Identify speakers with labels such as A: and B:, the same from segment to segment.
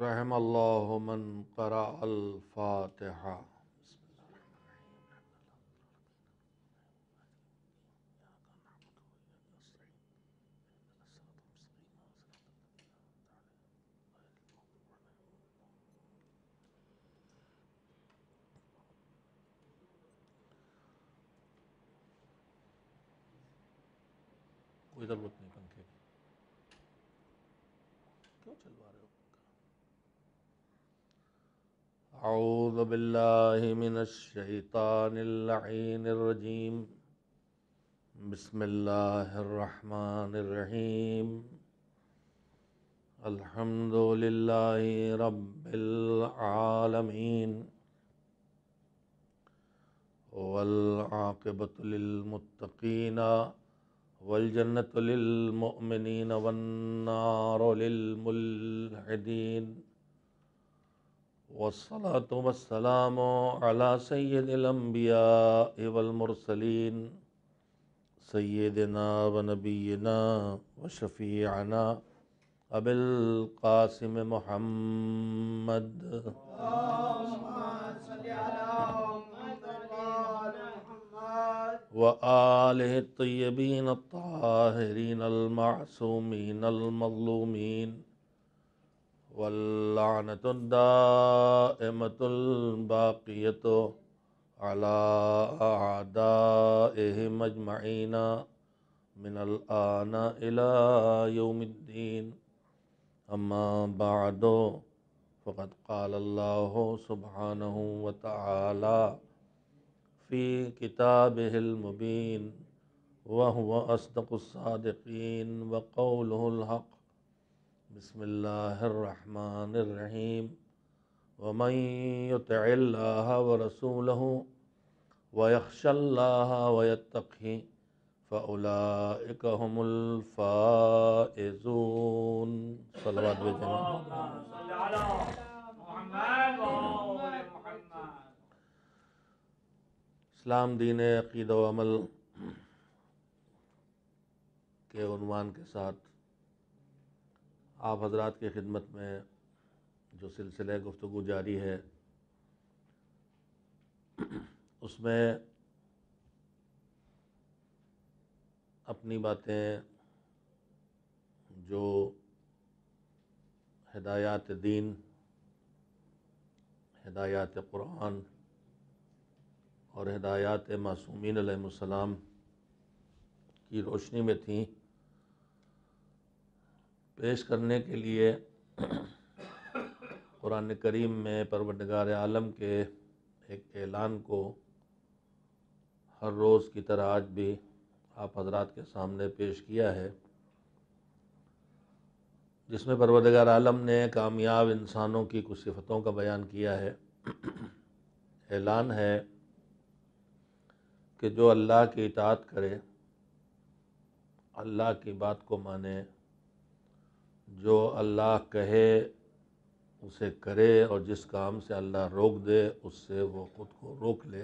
A: रहम मन करा अल फातहा بالله من الشيطان اللعين الرجيم بسم الله الرحمن الرحيم الحمد لله رب العالمين والعاقبة للمتقين والجنة للمؤمنين والنار للملحدين वसलातम अला सैदम्बिया वलमरसलिन सैदना व नबीना व शफ़ीना अबिलकासम महमद व وآله الطيبين الطاهرين المعصومين المظلومين वल्लानतुल्दामतुल्बाक़ियत अला मजमाइना मिनलाना इलाउमद्दीन अम्मा बादो फ़कत काल्ला सुबहान व في كتابه المبين وهو वह الصادقين व الحق बसमीम वमैतः व रसूल वयक्षल्ला वयतखी फ़लाकमफ़ाइजून सलवाद इस्लाम दीन अकीद अमल के उनवान के साथ आप हजरात की खिदमत में जो सिलसिले गुफ्तु जारी है उसमें अपनी बातें जो हदायत दीन हदायत कुरान और हदायत मासूमिन की रोशनी में थी पेश करने के लिए कुरान करीम में परवरदगार आलम के एक ऐलान को हर रोज़ की तरह आज भी आप हजरात के सामने पेश किया है जिसमें परवरदगार आलम ने कामयाब इंसानों की कुछ सिफतों का बयान किया है ऐलान है कि जो अल्लाह की इतात करे अल्लाह की बात को माने जो अल्लाह कहे उसे करे और जिस काम से अल्लाह रोक दे उससे वो ख़ुद को रोक ले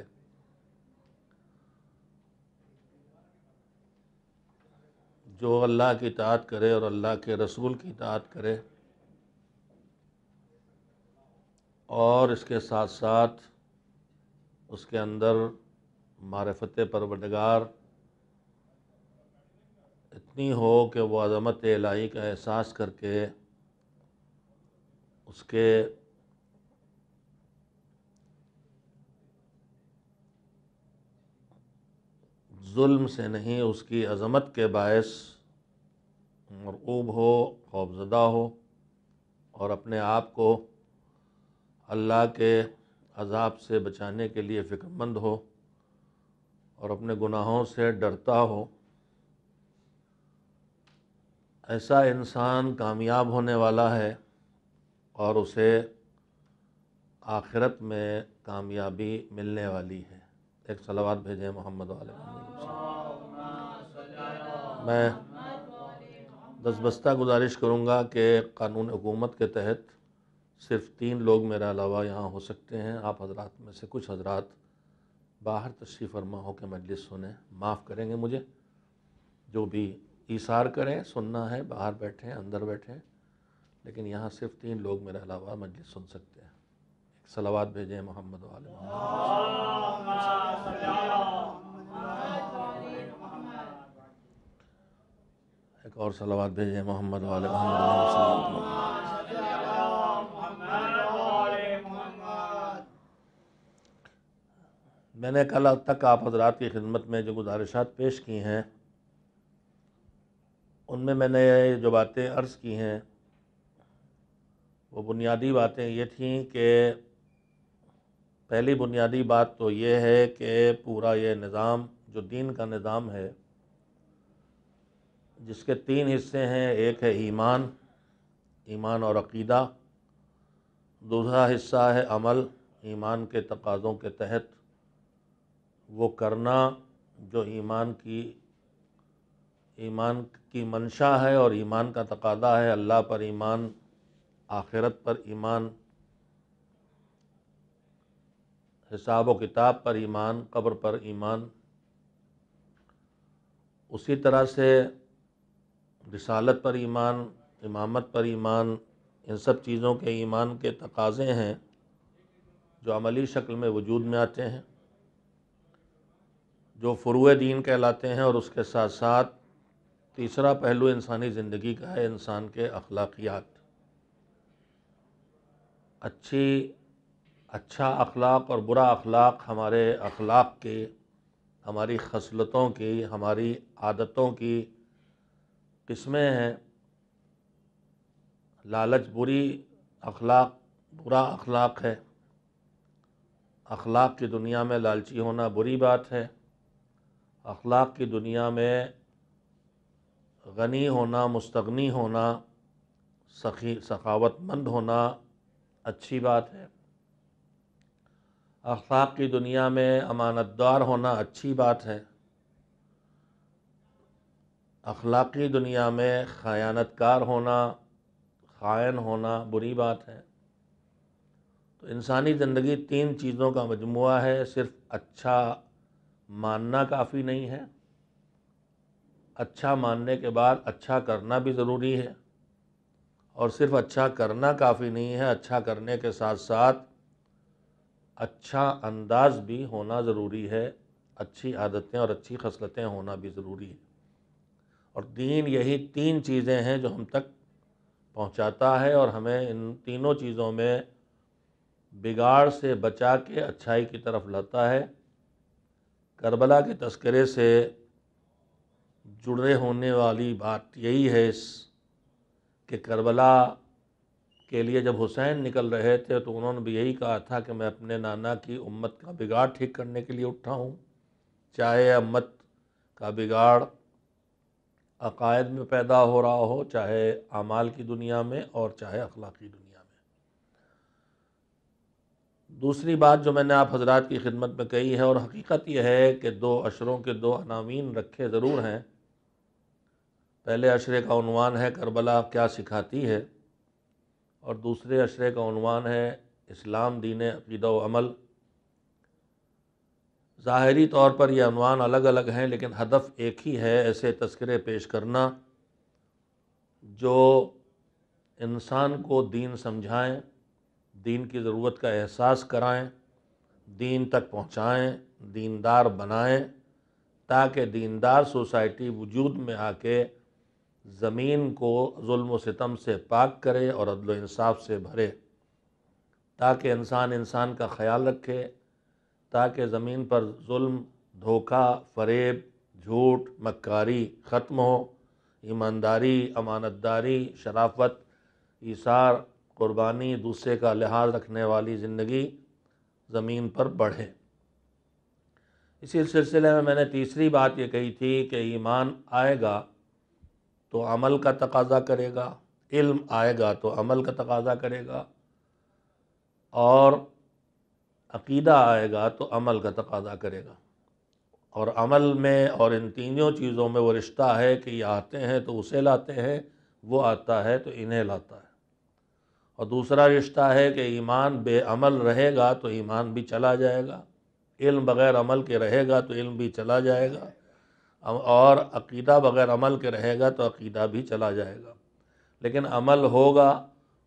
A: जो अल्लाह की इतात करे और अल्लाह के रसूल की तात करे और इसके साथ साथ उसके अंदर मारफत परवदगार इतनी हो कि वो अज़मत लाही का एहसास करके उसके जुल्म से नहीं उसकी अज़मत के बायस मरऊब हो खौफजदा हो और अपने आप को अल्लाह के अजाब से बचाने के लिए फ़िक्रमंद हो और अपने गुनाहों से डरता हो ऐसा इंसान कामयाब होने वाला है और उसे आखिरत में कामयाबी मिलने वाली है एक सलावाद भेजें मोहम्मद मैं दस बस्ता गुजारिश करूँगा कि कानून हुकूमत के तहत सिर्फ तीन लोग मेरे अलावा यहाँ हो सकते हैं आप हजरात में से कुछ हजरात बाहर तशरीफ़ फरमा हो के मजलिस सुने माफ़ करेंगे मुझे जो भी इशार करें सुनना है बाहर हैं अंदर बैठें लेकिन यहाँ सिर्फ तीन लोग मेरे अलावा मस्जिद सुन सकते हैं एक सलावाद भेजें मोहम्मद वाले एक और सलावाद भेजें मोहम्मद वाले मोहम्मद मैंने कल अब तक आप हजरात की खिदमत में जो गुजारिशात पेश की हैं उनमें मैंने जो बातें अर्ज़ की हैं वो बुनियादी बातें ये थीं कि पहली बुनियादी बात तो ये है कि पूरा ये निज़ाम जो दीन का निज़ाम है जिसके तीन हिस्से हैं एक है ईमान ईमान और अकीदा दूसरा हिस्सा है अमल ईमान के तकाज़ों के तहत वो करना जो ईमान की ईमान की मंशा है और ईमान का तकादा है अल्लाह पर ईमान आखिरत पर ईमान हिसाब व किताब पर ईमान कब्र पर ईमान उसी तरह से रिसालत पर ईमान इमामत पर ईमान इन सब चीज़ों के ईमान के तकाज़े हैं जो अमली शक्ल में वजूद में आते हैं जो फ़ुरुए दीन कहलाते हैं और उसके साथ साथ तीसरा पहलू इंसानी ज़िंदगी का है इंसान के अखलाकियात अच्छी अच्छा अखलाक और बुरा अखलाक हमारे अखलाक के हमारी खसलतों की हमारी आदतों की किस्में हैं लालच बुरी अखलाक बुरा अखलाक है अखलाक की दुनिया में लालची होना बुरी बात है अखलाक की दुनिया में गनी होना मुस्तगनी होना सखी सखावतमंद होना अच्छी बात है अखलाक की दुनिया में अमानतदार होना अच्छी बात है अखलाकी दुनिया में खयानतकार होना खायन होना बुरी बात है तो इंसानी ज़िंदगी तीन चीज़ों का मजमू है सिर्फ अच्छा मानना काफ़ी नहीं है अच्छा मानने के बाद अच्छा करना भी ज़रूरी है और सिर्फ अच्छा करना काफ़ी नहीं है अच्छा करने के साथ साथ अच्छा अंदाज भी होना ज़रूरी है अच्छी आदतें और अच्छी खसलतें होना भी ज़रूरी है और दीन यही तीन चीज़ें हैं जो हम तक पहुंचाता है और हमें इन तीनों चीज़ों में बिगाड़ से बचा के अच्छाई की तरफ लाता है करबला के तस्करे से जुड़े होने वाली बात यही है इस कि करबला के लिए जब हुसैन निकल रहे थे तो उन्होंने भी यही कहा था कि मैं अपने नाना की उम्मत का बिगाड़ ठीक करने के लिए उठा हूँ चाहे उम्मत का बिगाड़ अकायद में पैदा हो रहा हो चाहे अमाल की दुनिया में और चाहे अखलाक दुनिया में दूसरी बात जो मैंने आप हजरात की खिदमत में कही है और हकीकत यह है कि दो अशरों के दो अनामीन रखे ज़रूर हैं पहले अशरे का उनवान है करबला क्या सिखाती है और दूसरे अशरे का उनवान है इस्लाम दीन अकीदा अमल ज़ाहरी तौर पर यह अनवान अलग अलग हैं लेकिन हदफ एक ही है ऐसे तस्करे पेश करना जो इंसान को दीन समझाएं दीन की ज़रूरत का एहसास कराएं दीन तक पहुँचाएँ दीनदार बनाएँ ताकि दीनदार सोसाइटी वजूद में आके ज़मीन को जुल्म सितम से पाक करे और अदल इंसाफ से भरे ताकि इंसान इंसान का ख्याल रखे ताकि ज़मीन पर जुल्म धोखा फरेब झूठ मक्कारी ख़त्म हो ईमानदारी अमानतदारी शराफत ईसार क़ुरबानी दूसरे का लिहाज रखने वाली ज़िंदगी ज़मीन पर बढ़े इसी सिलसिले में मैंने तीसरी बात ये कही थी कि ईमान आएगा तो अमल का तकाजा करेगा इल्म आएगा तो अमल का तकाजा करेगा और अकीदा आएगा तो अमल का तकाजा करेगा और अमल में और इन तीनों चीज़ों में वो रिश्ता है कि ये आते हैं तो उसे लाते हैं वो आता है तो इन्हें लाता है और दूसरा रिश्ता है कि ईमान बेअमल रहेगा तो ईमान भी चला जाएगा इल्म बग़ैर अमल के रहेगा तो इल्म भी चला जाएगा और अकीदा बगैर अमल के रहेगा तो अकीदा भी चला जाएगा लेकिन अमल होगा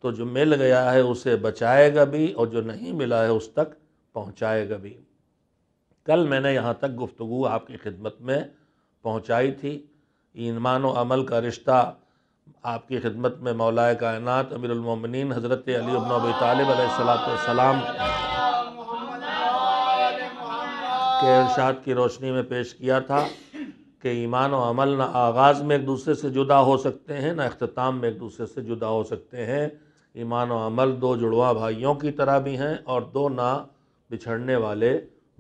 A: तो जो मिल गया है उसे बचाएगा भी और जो नहीं मिला है उस तक पहुंचाएगा भी कल मैंने यहाँ तक गुफ्तु आपकी खिदमत में पहुँचाई थी ईमान अमल का रिश्ता आपकी खिदमत में मौलाए कायनत अमीरमिन हज़रत अली अबनबी तालब के इर्शाद की रोशनी में पेश किया था कि ईमान और अमल ना आगाज़ में एक दूसरे से जुदा हो सकते हैं ना अख्ताम में एक दूसरे से जुदा हो सकते हैं ईमान और अमल दो जुड़वा भाइयों की तरह भी हैं और दो ना बिछड़ने वाले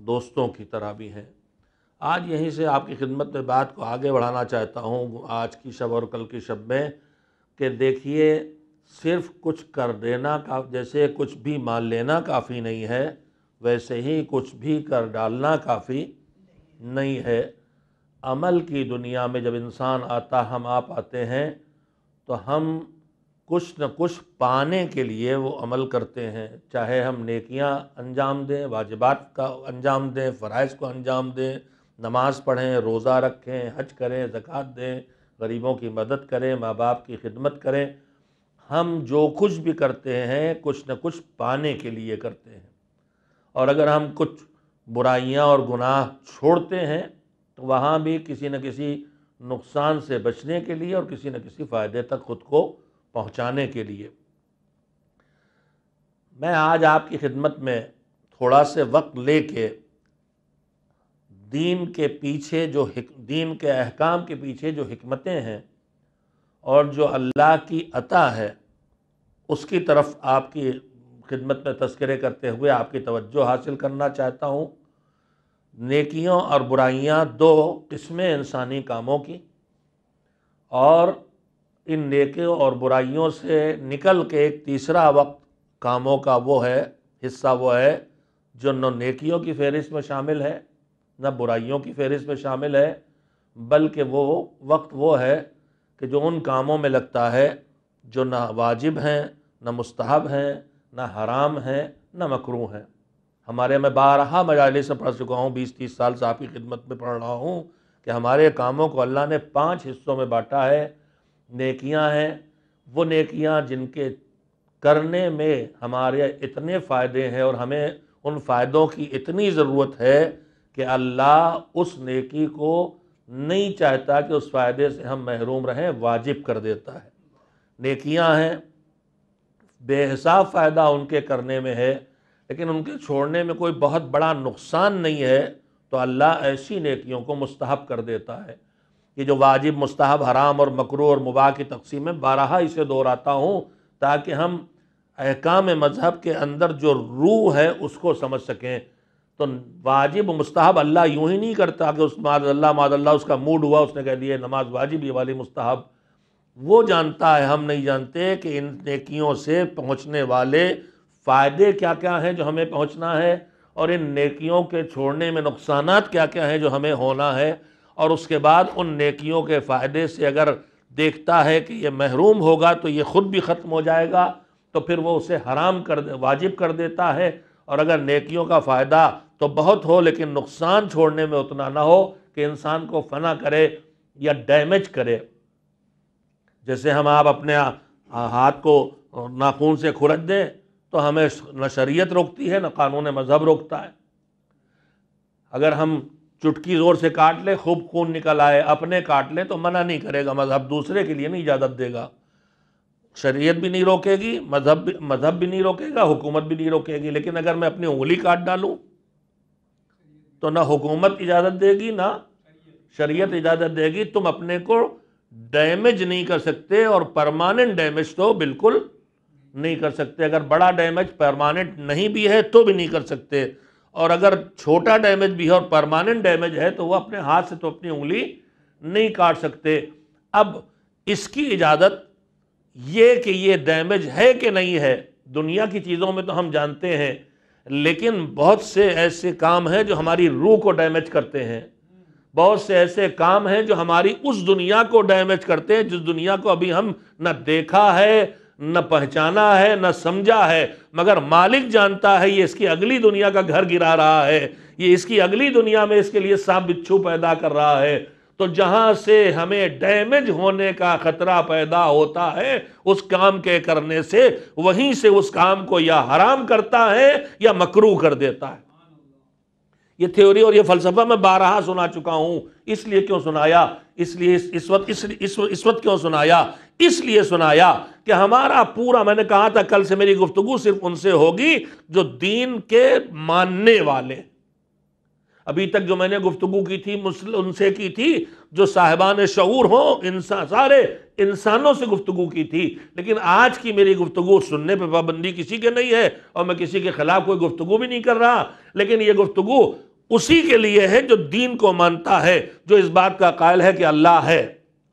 A: दोस्तों की तरह भी हैं आज यहीं से आपकी खिदमत में बात को आगे बढ़ाना चाहता हूँ आज की शब और कल की शब में कि देखिए सिर्फ कुछ कर देना का जैसे कुछ भी मान लेना काफ़ी नहीं है वैसे ही कुछ भी कर डालना काफ़ी नहीं है अमल की दुनिया में जब इंसान आता हम आप आते हैं तो हम कुछ न कुछ पाने के लिए वो अमल करते हैं चाहे हम नेकियां अंजाम दें वाजिबात का अंजाम दें फ़रज़ को अंजाम दें नमाज़ पढ़ें रोज़ा रखें हज करें ज़क़़त दें गरीबों की मदद करें माँ बाप की खिदमत करें हम जो कुछ भी करते हैं कुछ न कुछ पाने के लिए करते हैं और अगर हम कुछ बुराइयां और गुनाह छोड़ते हैं तो वहाँ भी किसी न किसी नुकसान से बचने के लिए और किसी न किसी फ़ायदे तक खुद को पहुँचाने के लिए मैं आज आपकी खिदमत में थोड़ा से वक्त ले के दीन के पीछे जो दीन के अहकाम के पीछे जो हमतें हैं और जो अल्लाह की अता है उसकी तरफ आपकी खिदमत में तस्करे करते हुए आपकी तवज्जो हासिल करना चाहता हूँ नेकियों और बुराइयां दो किस्में इंसानी कामों की और इन नेकियों और बुराइयों से निकल के एक तीसरा वक्त कामों का वो है हिस्सा वो है जो न नेकियों की फहरिस्त में शामिल है न बुराइयों की फहरिस्त में शामिल है बल्कि वो वक्त वो है कि जो उन कामों में लगता है जो ना वाजिब हैं ना मुस्तहब हैं ना हराम हैं ना मकरू हैं हमारे मैं बारहा मजाले से पढ़ चुका हूँ बीस तीस साल से आपकी खिदमत में पढ़ रहा हूँ कि हमारे कामों को अल्लाह ने पाँच हिस्सों में बांटा है नकियाँ हैं वो नकियाँ जिनके करने में हमारे इतने फ़ायदे हैं और हमें उन फ़ायदों की इतनी ज़रूरत है कि अल्लाह उस नेकी को नहीं चाहता कि उस फ़ायदे से हम महरूम रहें वाजिब कर देता है नेकियां हैं बेहसाब फ़ायदा उनके करने में है लेकिन उनके छोड़ने में कोई बहुत बड़ा नुकसान नहीं है तो अल्लाह ऐसी नेकियों को मुस्तहब कर देता है कि जो वाजिब मुस्तहब हराम और मकरू और मुबा की तकसीम है बारहा इसे दोहराता हूँ ताकि हम अहकाम मज़हब के अंदर जो रूह है उसको समझ सकें तो वाजिब मुस्तहब अल्लाह यूँ ही नहीं करता कि उस मादल्ला मादल्ला उसका मूड हुआ उसने कह दिया नमाज वाजिब ये वाली मुस्तहब वो जानता है हम नहीं जानते कि इन नेकियों से पहुँचने वाले फ़ायदे क्या क्या हैं जो हमें पहुंचना है और इन नेकियों के छोड़ने में नुकसान क्या क्या हैं जो हमें होना है और उसके बाद उन नेकियों के फ़ायदे से अगर देखता है कि ये महरूम होगा तो ये ख़ुद भी ख़त्म हो जाएगा तो फिर वो उसे हराम कर वाजिब कर देता है और अगर नेकियों का फ़ायदा तो बहुत हो लेकिन नुकसान छोड़ने में उतना ना हो कि इंसान को फना करे या डैमेज करे जैसे हम आप अपने हाथ को नाखून से खुरच दें तो हमें न शरीयत रोकती है न कानून मज़हब रोकता है अगर हम चुटकी ज़ोर से काट लें खूब खून निकल आए अपने काट लें तो मना नहीं करेगा मज़हब दूसरे के लिए नहीं इजाज़त देगा शरीयत भी नहीं रोकेगी मज़हब भी मज़हब भी नहीं रोकेगा हुकूमत भी नहीं रोकेगी लेकिन अगर मैं अपनी उंगली काट डालूँ तो ना हुकूमत इजाज़त देगी ना शरीयत इजाज़त देगी तुम अपने को डैमेज नहीं कर सकते और परमानेंट डैमेज तो बिल्कुल नहीं कर सकते अगर बड़ा डैमेज परमानेंट नहीं भी है तो भी नहीं कर सकते और अगर छोटा डैमेज भी है और परमानेंट डैमेज है तो वह अपने हाथ से तो अपनी उंगली नहीं काट सकते अब इसकी इजाज़त ये कि ये डैमेज है कि नहीं है दुनिया की चीज़ों में तो हम जानते हैं लेकिन बहुत से ऐसे काम हैं जो हमारी रूह को डैमेज करते हैं बहुत से ऐसे काम हैं जो हमारी उस दुनिया को डैमेज करते हैं जिस दुनिया को अभी हम न देखा है न पहचाना है न समझा है मगर मालिक जानता है ये इसकी अगली दुनिया का घर गिरा रहा है ये इसकी अगली दुनिया में इसके लिए सांप बिच्छू पैदा कर रहा है तो जहां से हमें डैमेज होने का ख़तरा पैदा होता है उस काम के करने से वहीं से उस काम को या हराम करता है या मकरू कर देता है ये थ्योरी और ये फ़लसफ़ा मैं बारहा सुना चुका हूं इसलिए क्यों सुनाया इसलिए इस, वक्त इस वक्त क्यों सुनाया इसलिए सुनाया कि हमारा पूरा मैंने कहा था कल से मेरी गुफ्तगु सिर्फ उनसे होगी जो दीन के मानने वाले अभी तक जो मैंने गुफ्तगु की थी उनसे की थी जो साहिबान शूर हो इंसान सारे इंसानों से गुफ्तगु की थी लेकिन आज की मेरी गुफ्तगु सुनने पर पाबंदी किसी के नहीं है और मैं किसी के खिलाफ कोई गुफ्तगु भी नहीं कर रहा लेकिन यह गुफ्तगु उसी के लिए है जो दीन को मानता है जो इस बात का कायल है कि अल्लाह है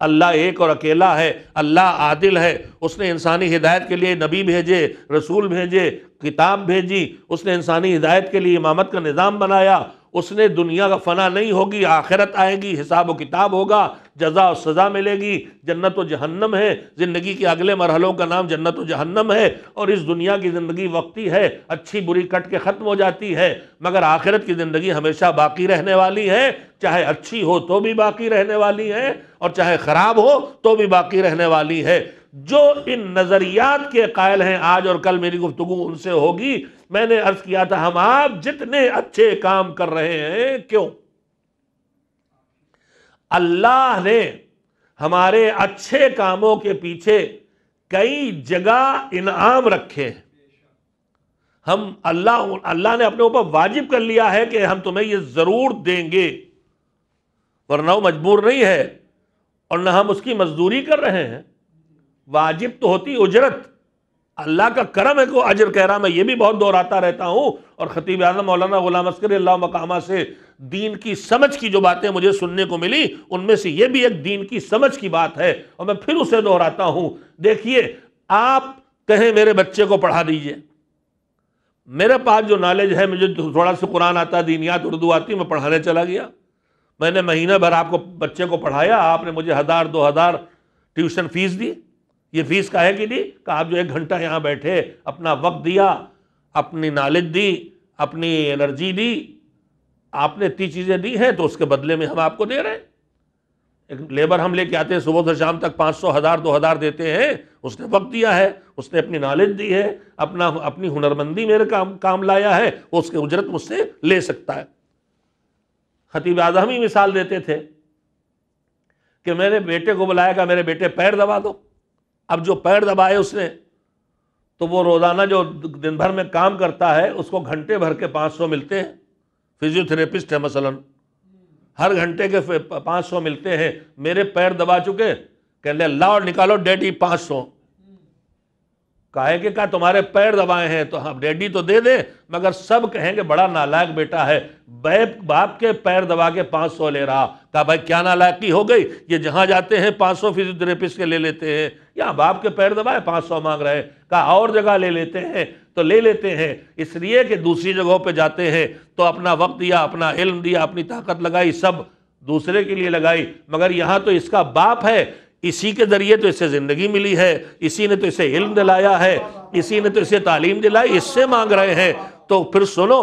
A: अल्लाह एक और अकेला है अल्लाह आदिल है उसने इंसानी हिदायत के लिए नबी भेजे रसूल भेजे किताब भेजी उसने इंसानी हिदायत के लिए इमामत का निज़ाम बनाया उसने दुनिया का फना नहीं होगी आखिरत आएगी हिसाब व किताब होगा जजा और सज़ा मिलेगी जन्नत व जहन्नम है ज़िंदगी के अगले मरहलों का नाम जन्नत व जहन्नम है और इस दुनिया की ज़िंदगी वक्ती है अच्छी बुरी कट के ख़त्म हो जाती है मगर आखिरत की ज़िंदगी हमेशा बाकी रहने वाली है चाहे अच्छी हो तो भी बाकी रहने वाली है और चाहे ख़राब हो तो भी बाकी रहने वाली है जो इन नज़रियात के कायल हैं आज और कल मेरी गुफ्तु उनसे होगी मैंने अर्ज किया था हम आप जितने अच्छे काम कर रहे हैं क्यों अल्लाह ने हमारे अच्छे कामों के पीछे कई जगह इनाम रखे हैं हम अल्लाह अल्लाह ने अपने ऊपर वाजिब कर लिया है कि हम तुम्हें ये ज़रूर देंगे वरना वो मजबूर नहीं है और ना हम उसकी मजदूरी कर रहे हैं वाजिब तो होती उजरत अल्लाह का करम है को अजर कह रहा मैं ये भी बहुत दोहराता रहता हूँ और ख़तीब आजम मौलाना गुलाम अस्कर अल्लाह मकामा से दीन की समझ की जो बातें मुझे सुनने को मिली उनमें से यह भी एक दीन की समझ की बात है और मैं फिर उसे दोहराता हूँ देखिए आप कहें मेरे बच्चे को पढ़ा दीजिए मेरे पास जो नॉलेज है मुझे थोड़ा सा कुरान आता दीनियात उर्दू आती मैं पढ़ाने चला गया मैंने महीने भर आपको बच्चे को पढ़ाया आपने मुझे हज़ार दो हज़ार ट्यूशन फीस दी ये फीस है कि नहीं कहा आप जो एक घंटा यहाँ बैठे अपना वक्त दिया अपनी नॉलेज दी अपनी एनर्जी दी आपने इतनी चीज़ें दी हैं तो उसके बदले में हम आपको दे रहे हैं एक लेबर हम लेके आते हैं सुबह से शाम तक पाँच सौ हज़ार दो हज़ार देते हैं उसने वक्त दिया है उसने अपनी नॉलेज दी है अपना अपनी हुनरमंदी मेरे काम काम लाया है वो उसके उजरत मुझसे ले सकता है खतीब आजम ही मिसाल देते थे कि मेरे बेटे को बुलाएगा मेरे बेटे पैर दबा दो अब जो पैर दबाए उसने तो वो रोज़ाना जो दिन भर में काम करता है उसको घंटे भर के पाँच सौ मिलते हैं फिजियोथेरेपिस्ट है मसलन हर घंटे के पाँच सौ मिलते हैं मेरे पैर दबा चुके कहते लाओ निकालो डैडी पाँच सौ कहे कि कहा तुम्हारे पैर दबाए हैं तो हम हाँ, डैडी तो दे दे मगर सब कहेंगे बड़ा नालायक बेटा है बैप बाप के पैर दबा के पाँच सौ ले रहा कहा भाई क्या नालायकी हो गई ये जहाँ जाते हैं पाँच सौ फिजियोथेरेपिस्ट के ले लेते हैं या बाप के पैर दबाए पाँच सौ मांग रहे हैं कहा और जगह ले लेते हैं तो ले लेते हैं इसलिए कि दूसरी जगहों पे जाते हैं तो अपना वक्त दिया अपना इल्म दिया अपनी ताकत लगाई सब दूसरे के लिए लगाई मगर यहाँ तो इसका बाप है इसी के ज़रिए तो इसे ज़िंदगी मिली है इसी ने तो इसे इल्म दिलाया है इसी ने तो इसे तालीम दिलाई इससे मांग रहे हैं तो फिर सुनो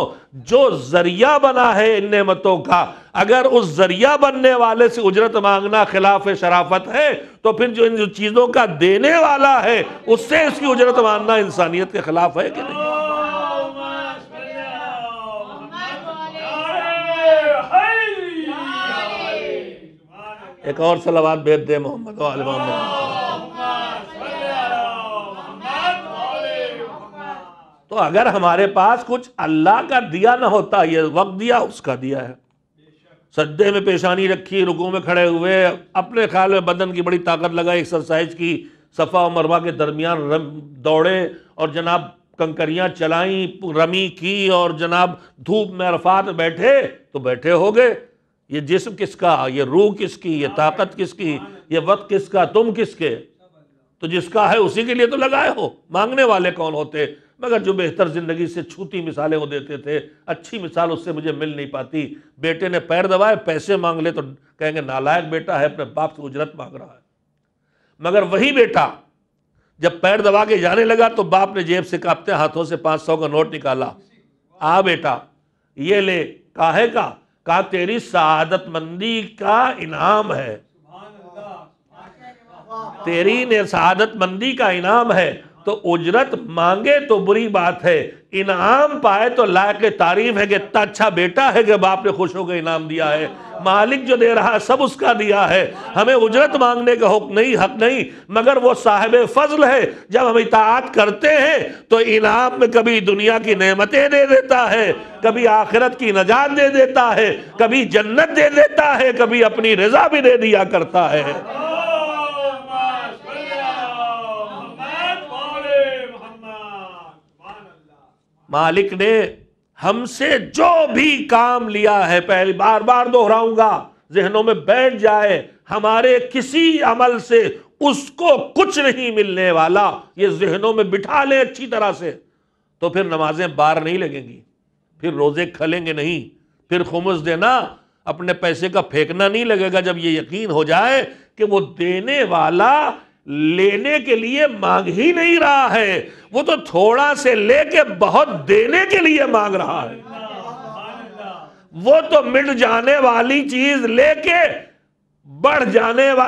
A: जो जरिया बना है इन नेमतों का अगर उस जरिया बनने वाले से उजरत मांगना खिलाफ शराफत है तो फिर जो इन जो चीज़ों का देने वाला है उससे इसकी उजरत मांगना इंसानियत के खिलाफ है कि नहीं एक और सलावाद भेज दे मोहम्मद मोहम्मद तो अगर हमारे पास कुछ अल्लाह का दिया ना होता ये वक्त दिया उसका दिया है सदे में पेशानी रखी रुकों में खड़े हुए अपने ख्याल में बदन की बड़ी ताकत लगाई एक्सरसाइज की सफ़ा और मरवा के दरमियान दौड़े और जनाब कंकरियाँ चलाई रमी की और जनाब धूप में अरफात बैठे तो बैठे हो गए ये जिस्म किसका ये रूह किसकी ये ताकत किसकी ये वक्त किसका तुम किसके तो जिसका है उसी के लिए तो लगाए हो मांगने वाले कौन होते मगर जो बेहतर ज़िंदगी से छूती मिसालें वो देते थे अच्छी मिसाल उससे मुझे मिल नहीं पाती बेटे ने पैर दबाए पैसे मांग ले तो कहेंगे नालायक बेटा है अपने बाप से उजरत मांग रहा है मगर वही बेटा जब पैर दबा के जाने लगा तो बाप ने जेब से कांपते हाथों से पाँच सौ का नोट निकाला आ बेटा ये ले काहे का का तेरी शहादतमंदी का इनाम है तेरी ने शहादतमंदी का इनाम है तो उजरत मांगे तो बुरी बात है इनाम पाए तो लायक तारीफ है कि इतना अच्छा बेटा है कि बाप ने खुश होकर इनाम दिया है मालिक जो दे रहा है सब उसका दिया है हमें उजरत मांगने का हक नहीं हक नहीं मगर वो साहेब फजल है जब हम इतात करते हैं तो इनाम में कभी दुनिया की नेमतें दे देता है कभी आखिरत की नजात दे देता है कभी जन्नत दे देता है कभी अपनी रजा भी दे दिया करता है मालिक ने हमसे जो भी काम लिया है पहली बार बार दोहराऊंगा जहनों में बैठ जाए हमारे किसी अमल से उसको कुछ नहीं मिलने वाला ये जहनों में बिठा ले अच्छी तरह से तो फिर नमाजें बार नहीं लगेंगी फिर रोज़े खलेंगे नहीं फिर खुमस देना अपने पैसे का फेंकना नहीं लगेगा जब ये यकीन हो जाए कि वो देने वाला लेने के लिए मांग ही नहीं रहा है वो तो थोड़ा से लेके बहुत देने के लिए मांग रहा है वो तो मिट जाने वाली चीज लेके बढ़ जाने वा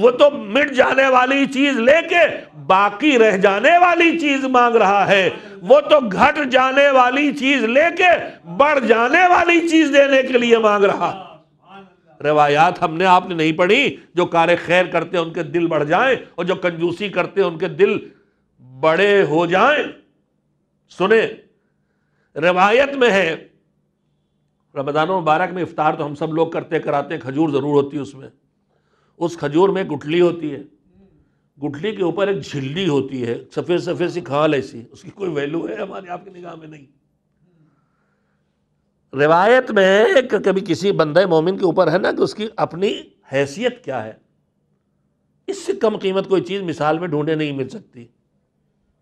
A: वो तो मिट जाने वाली चीज लेके बाकी रह जाने वाली चीज मांग रहा है वो तो घट जाने वाली चीज लेके बढ़ जाने वाली चीज देने के लिए मांग रहा है रवायात हमने आपने नहीं पढ़ी जो कार खैर करते हैं उनके दिल बढ़ जाएं और जो कंजूसी करते हैं उनके दिल बड़े हो जाएं सुने रवायत में है रमदान मुबारक में इफ्तार तो हम सब लोग करते कराते खजूर ज़रूर होती है उसमें उस खजूर में गुठली होती है गुठली के ऊपर एक झिल्ली होती है सफ़ेद सफ़ेद सी खाल ऐसी उसकी कोई वैल्यू है हमारे आपकी निगाह में नहीं रिवायत में कभी किसी बंदे मोमिन के ऊपर है ना कि उसकी अपनी हैसियत क्या है इससे कम कीमत कोई चीज़ मिसाल में ढूंढे नहीं मिल सकती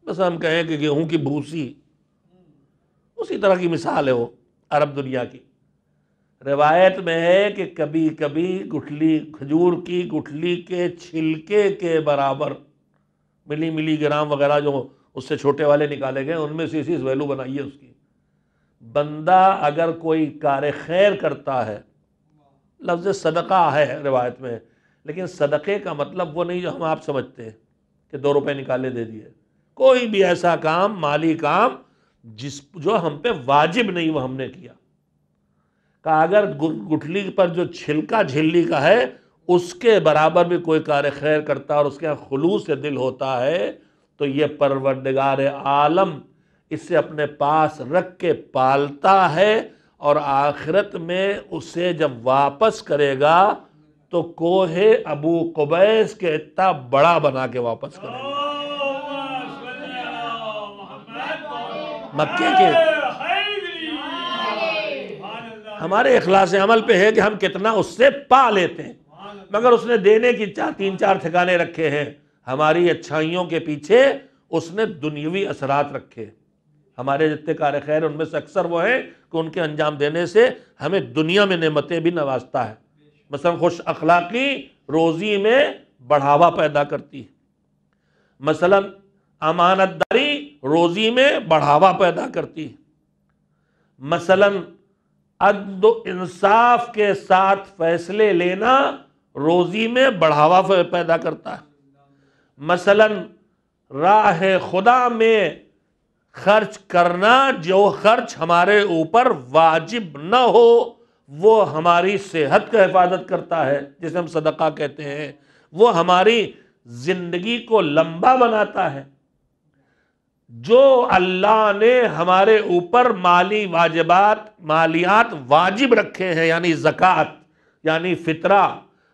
A: बस हम कहें कि गेहूं की भूसी उसी तरह की मिसाल है वो अरब दुनिया की रिवायत में है कि कभी कभी गुठली खजूर की गुठली के छिलके के बराबर मिली मिली ग्राम वगैरह जो उससे छोटे वाले निकाले गए उनमें से इसी वैल्यू बनाई है उसकी बंदा अगर कोई कार खैर करता है लफ्ज़ सदका है रिवायत में लेकिन सदक़े का मतलब वो नहीं जो हम आप समझते हैं कि दो रुपए निकाले दे दिए कोई भी ऐसा काम माली काम जिस जो हम पे वाजिब नहीं वो हमने किया का अगर गुठली पर जो छिलका झिल्ली का है उसके बराबर भी कोई कार खैर करता और उसके यहाँ खलूस दिल होता है तो ये परवरदगार आलम इसे अपने पास रख के पालता है और आखिरत में उसे जब वापस करेगा तो कोहे अबू कुबैस के इतना बड़ा बना के वापस करेगा मक्के के
B: हमारे अखलास
A: अमल पे है कि हम कितना उससे पा लेते हैं मगर उसने देने की चार तीन चार ठिकाने रखे हैं हमारी अच्छाइयों के पीछे उसने दुनियावी असरात रखे हमारे जितने कार्य खैर उनमें से अक्सर वो हैं कि उनके अंजाम देने से हमें दुनिया में नमतें भी नवाजता है मसलन खुश अखलाकी रोज़ी में बढ़ावा पैदा करती है मसलन अमानतदारी रोज़ी में बढ़ावा पैदा करती है मसलन अद इंसाफ के साथ फैसले लेना रोज़ी में बढ़ावा पैदा करता है मसलन राह खुदा में खर्च करना जो खर्च हमारे ऊपर वाजिब ना हो वो हमारी सेहत का हिफाजत करता है जिसे हम सदका कहते हैं वो हमारी ज़िंदगी को लंबा बनाता है जो अल्लाह ने हमारे ऊपर माली वाजिबात मालियात वाजिब रखे हैं यानी जक़ात यानी फ़ितरा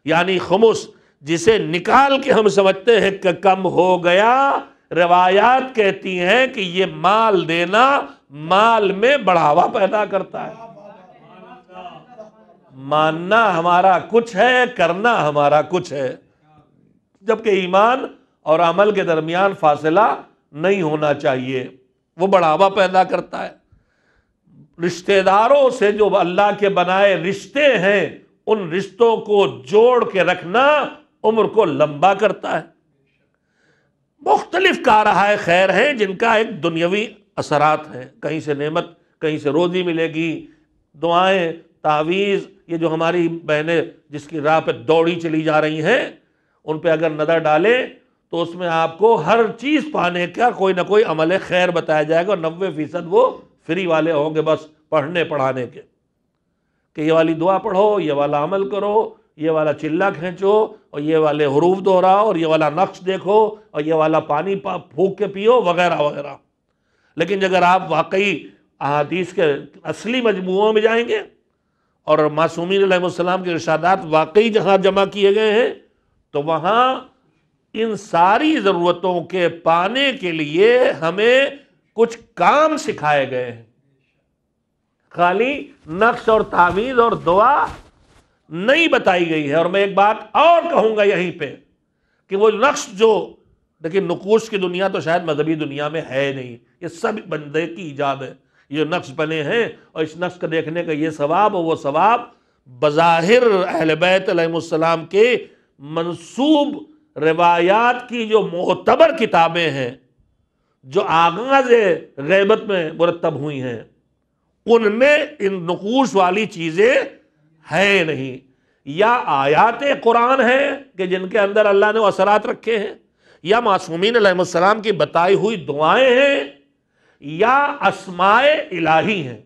A: यानी खमुस जिसे निकाल के हम समझते हैं कि कम हो गया रवायात कहती हैं कि ये माल देना माल में बढ़ावा पैदा करता है मानना हमारा कुछ है करना हमारा कुछ है जबकि ईमान और अमल के दरमियान फासला नहीं होना चाहिए वो बढ़ावा पैदा करता है रिश्तेदारों से जो अल्लाह के बनाए रिश्ते हैं उन रिश्तों को जोड़ के रखना उम्र को लंबा करता है मुख्तलिफ कह रहा है खैर हैं जिनका एक दुनियावी असरात हैं कहीं से नेमत कहीं से रोज़ी मिलेगी दुआएं तावीज़ ये जो हमारी बहनें जिसकी राह पर दौड़ी चली जा रही हैं उन पर अगर नज़र डालें तो उसमें आपको हर चीज़ पाने का कोई ना कोई अमल खैर बताया जाएगा और नबे फ़ीसद वो फ्री वाले होंगे बस पढ़ने पढ़ाने के कि ये वाली दुआ पढ़ो ये वाला अमल करो ये वाला चिल्ला खींचो और ये वाले हरूफ दोहराओ और ये वाला नक्श देखो और ये वाला पानी फूक के पियो वगैरह वगैरह लेकिन अगर आप वाकई अहादीस के असली मजमुओं में जाएंगे और मासूमी सलाम के इर्शादात वाकई जहाँ जमा किए गए हैं तो वहाँ इन सारी ज़रूरतों के पाने के लिए हमें कुछ काम सिखाए गए हैं खाली नक्श और तावीज़ और दुआ नहीं बताई गई है और मैं एक बात और कहूँगा यहीं पे कि वो नक्श जो देखिए नकूश की दुनिया तो शायद मजहबी दुनिया में है नहीं ये सब बंदे की ईजाद है ये नक्श बने हैं और इस नक्श को देखने का ये सवाब और वो सवाब बज़ाहिर अहलबैतम के मनसूब रवायात की जो मोतबर किताबें हैं जो आगाज गैबत में मुरतब हुई हैं उनमें इन नकूश वाली चीज़ें है नहीं या आयात कुरान हैं कि जिनके अंदर अल्लाह ने असरात रखे हैं या मासूमिन की बताई हुई दुआएं हैं या असमाए इलाही हैं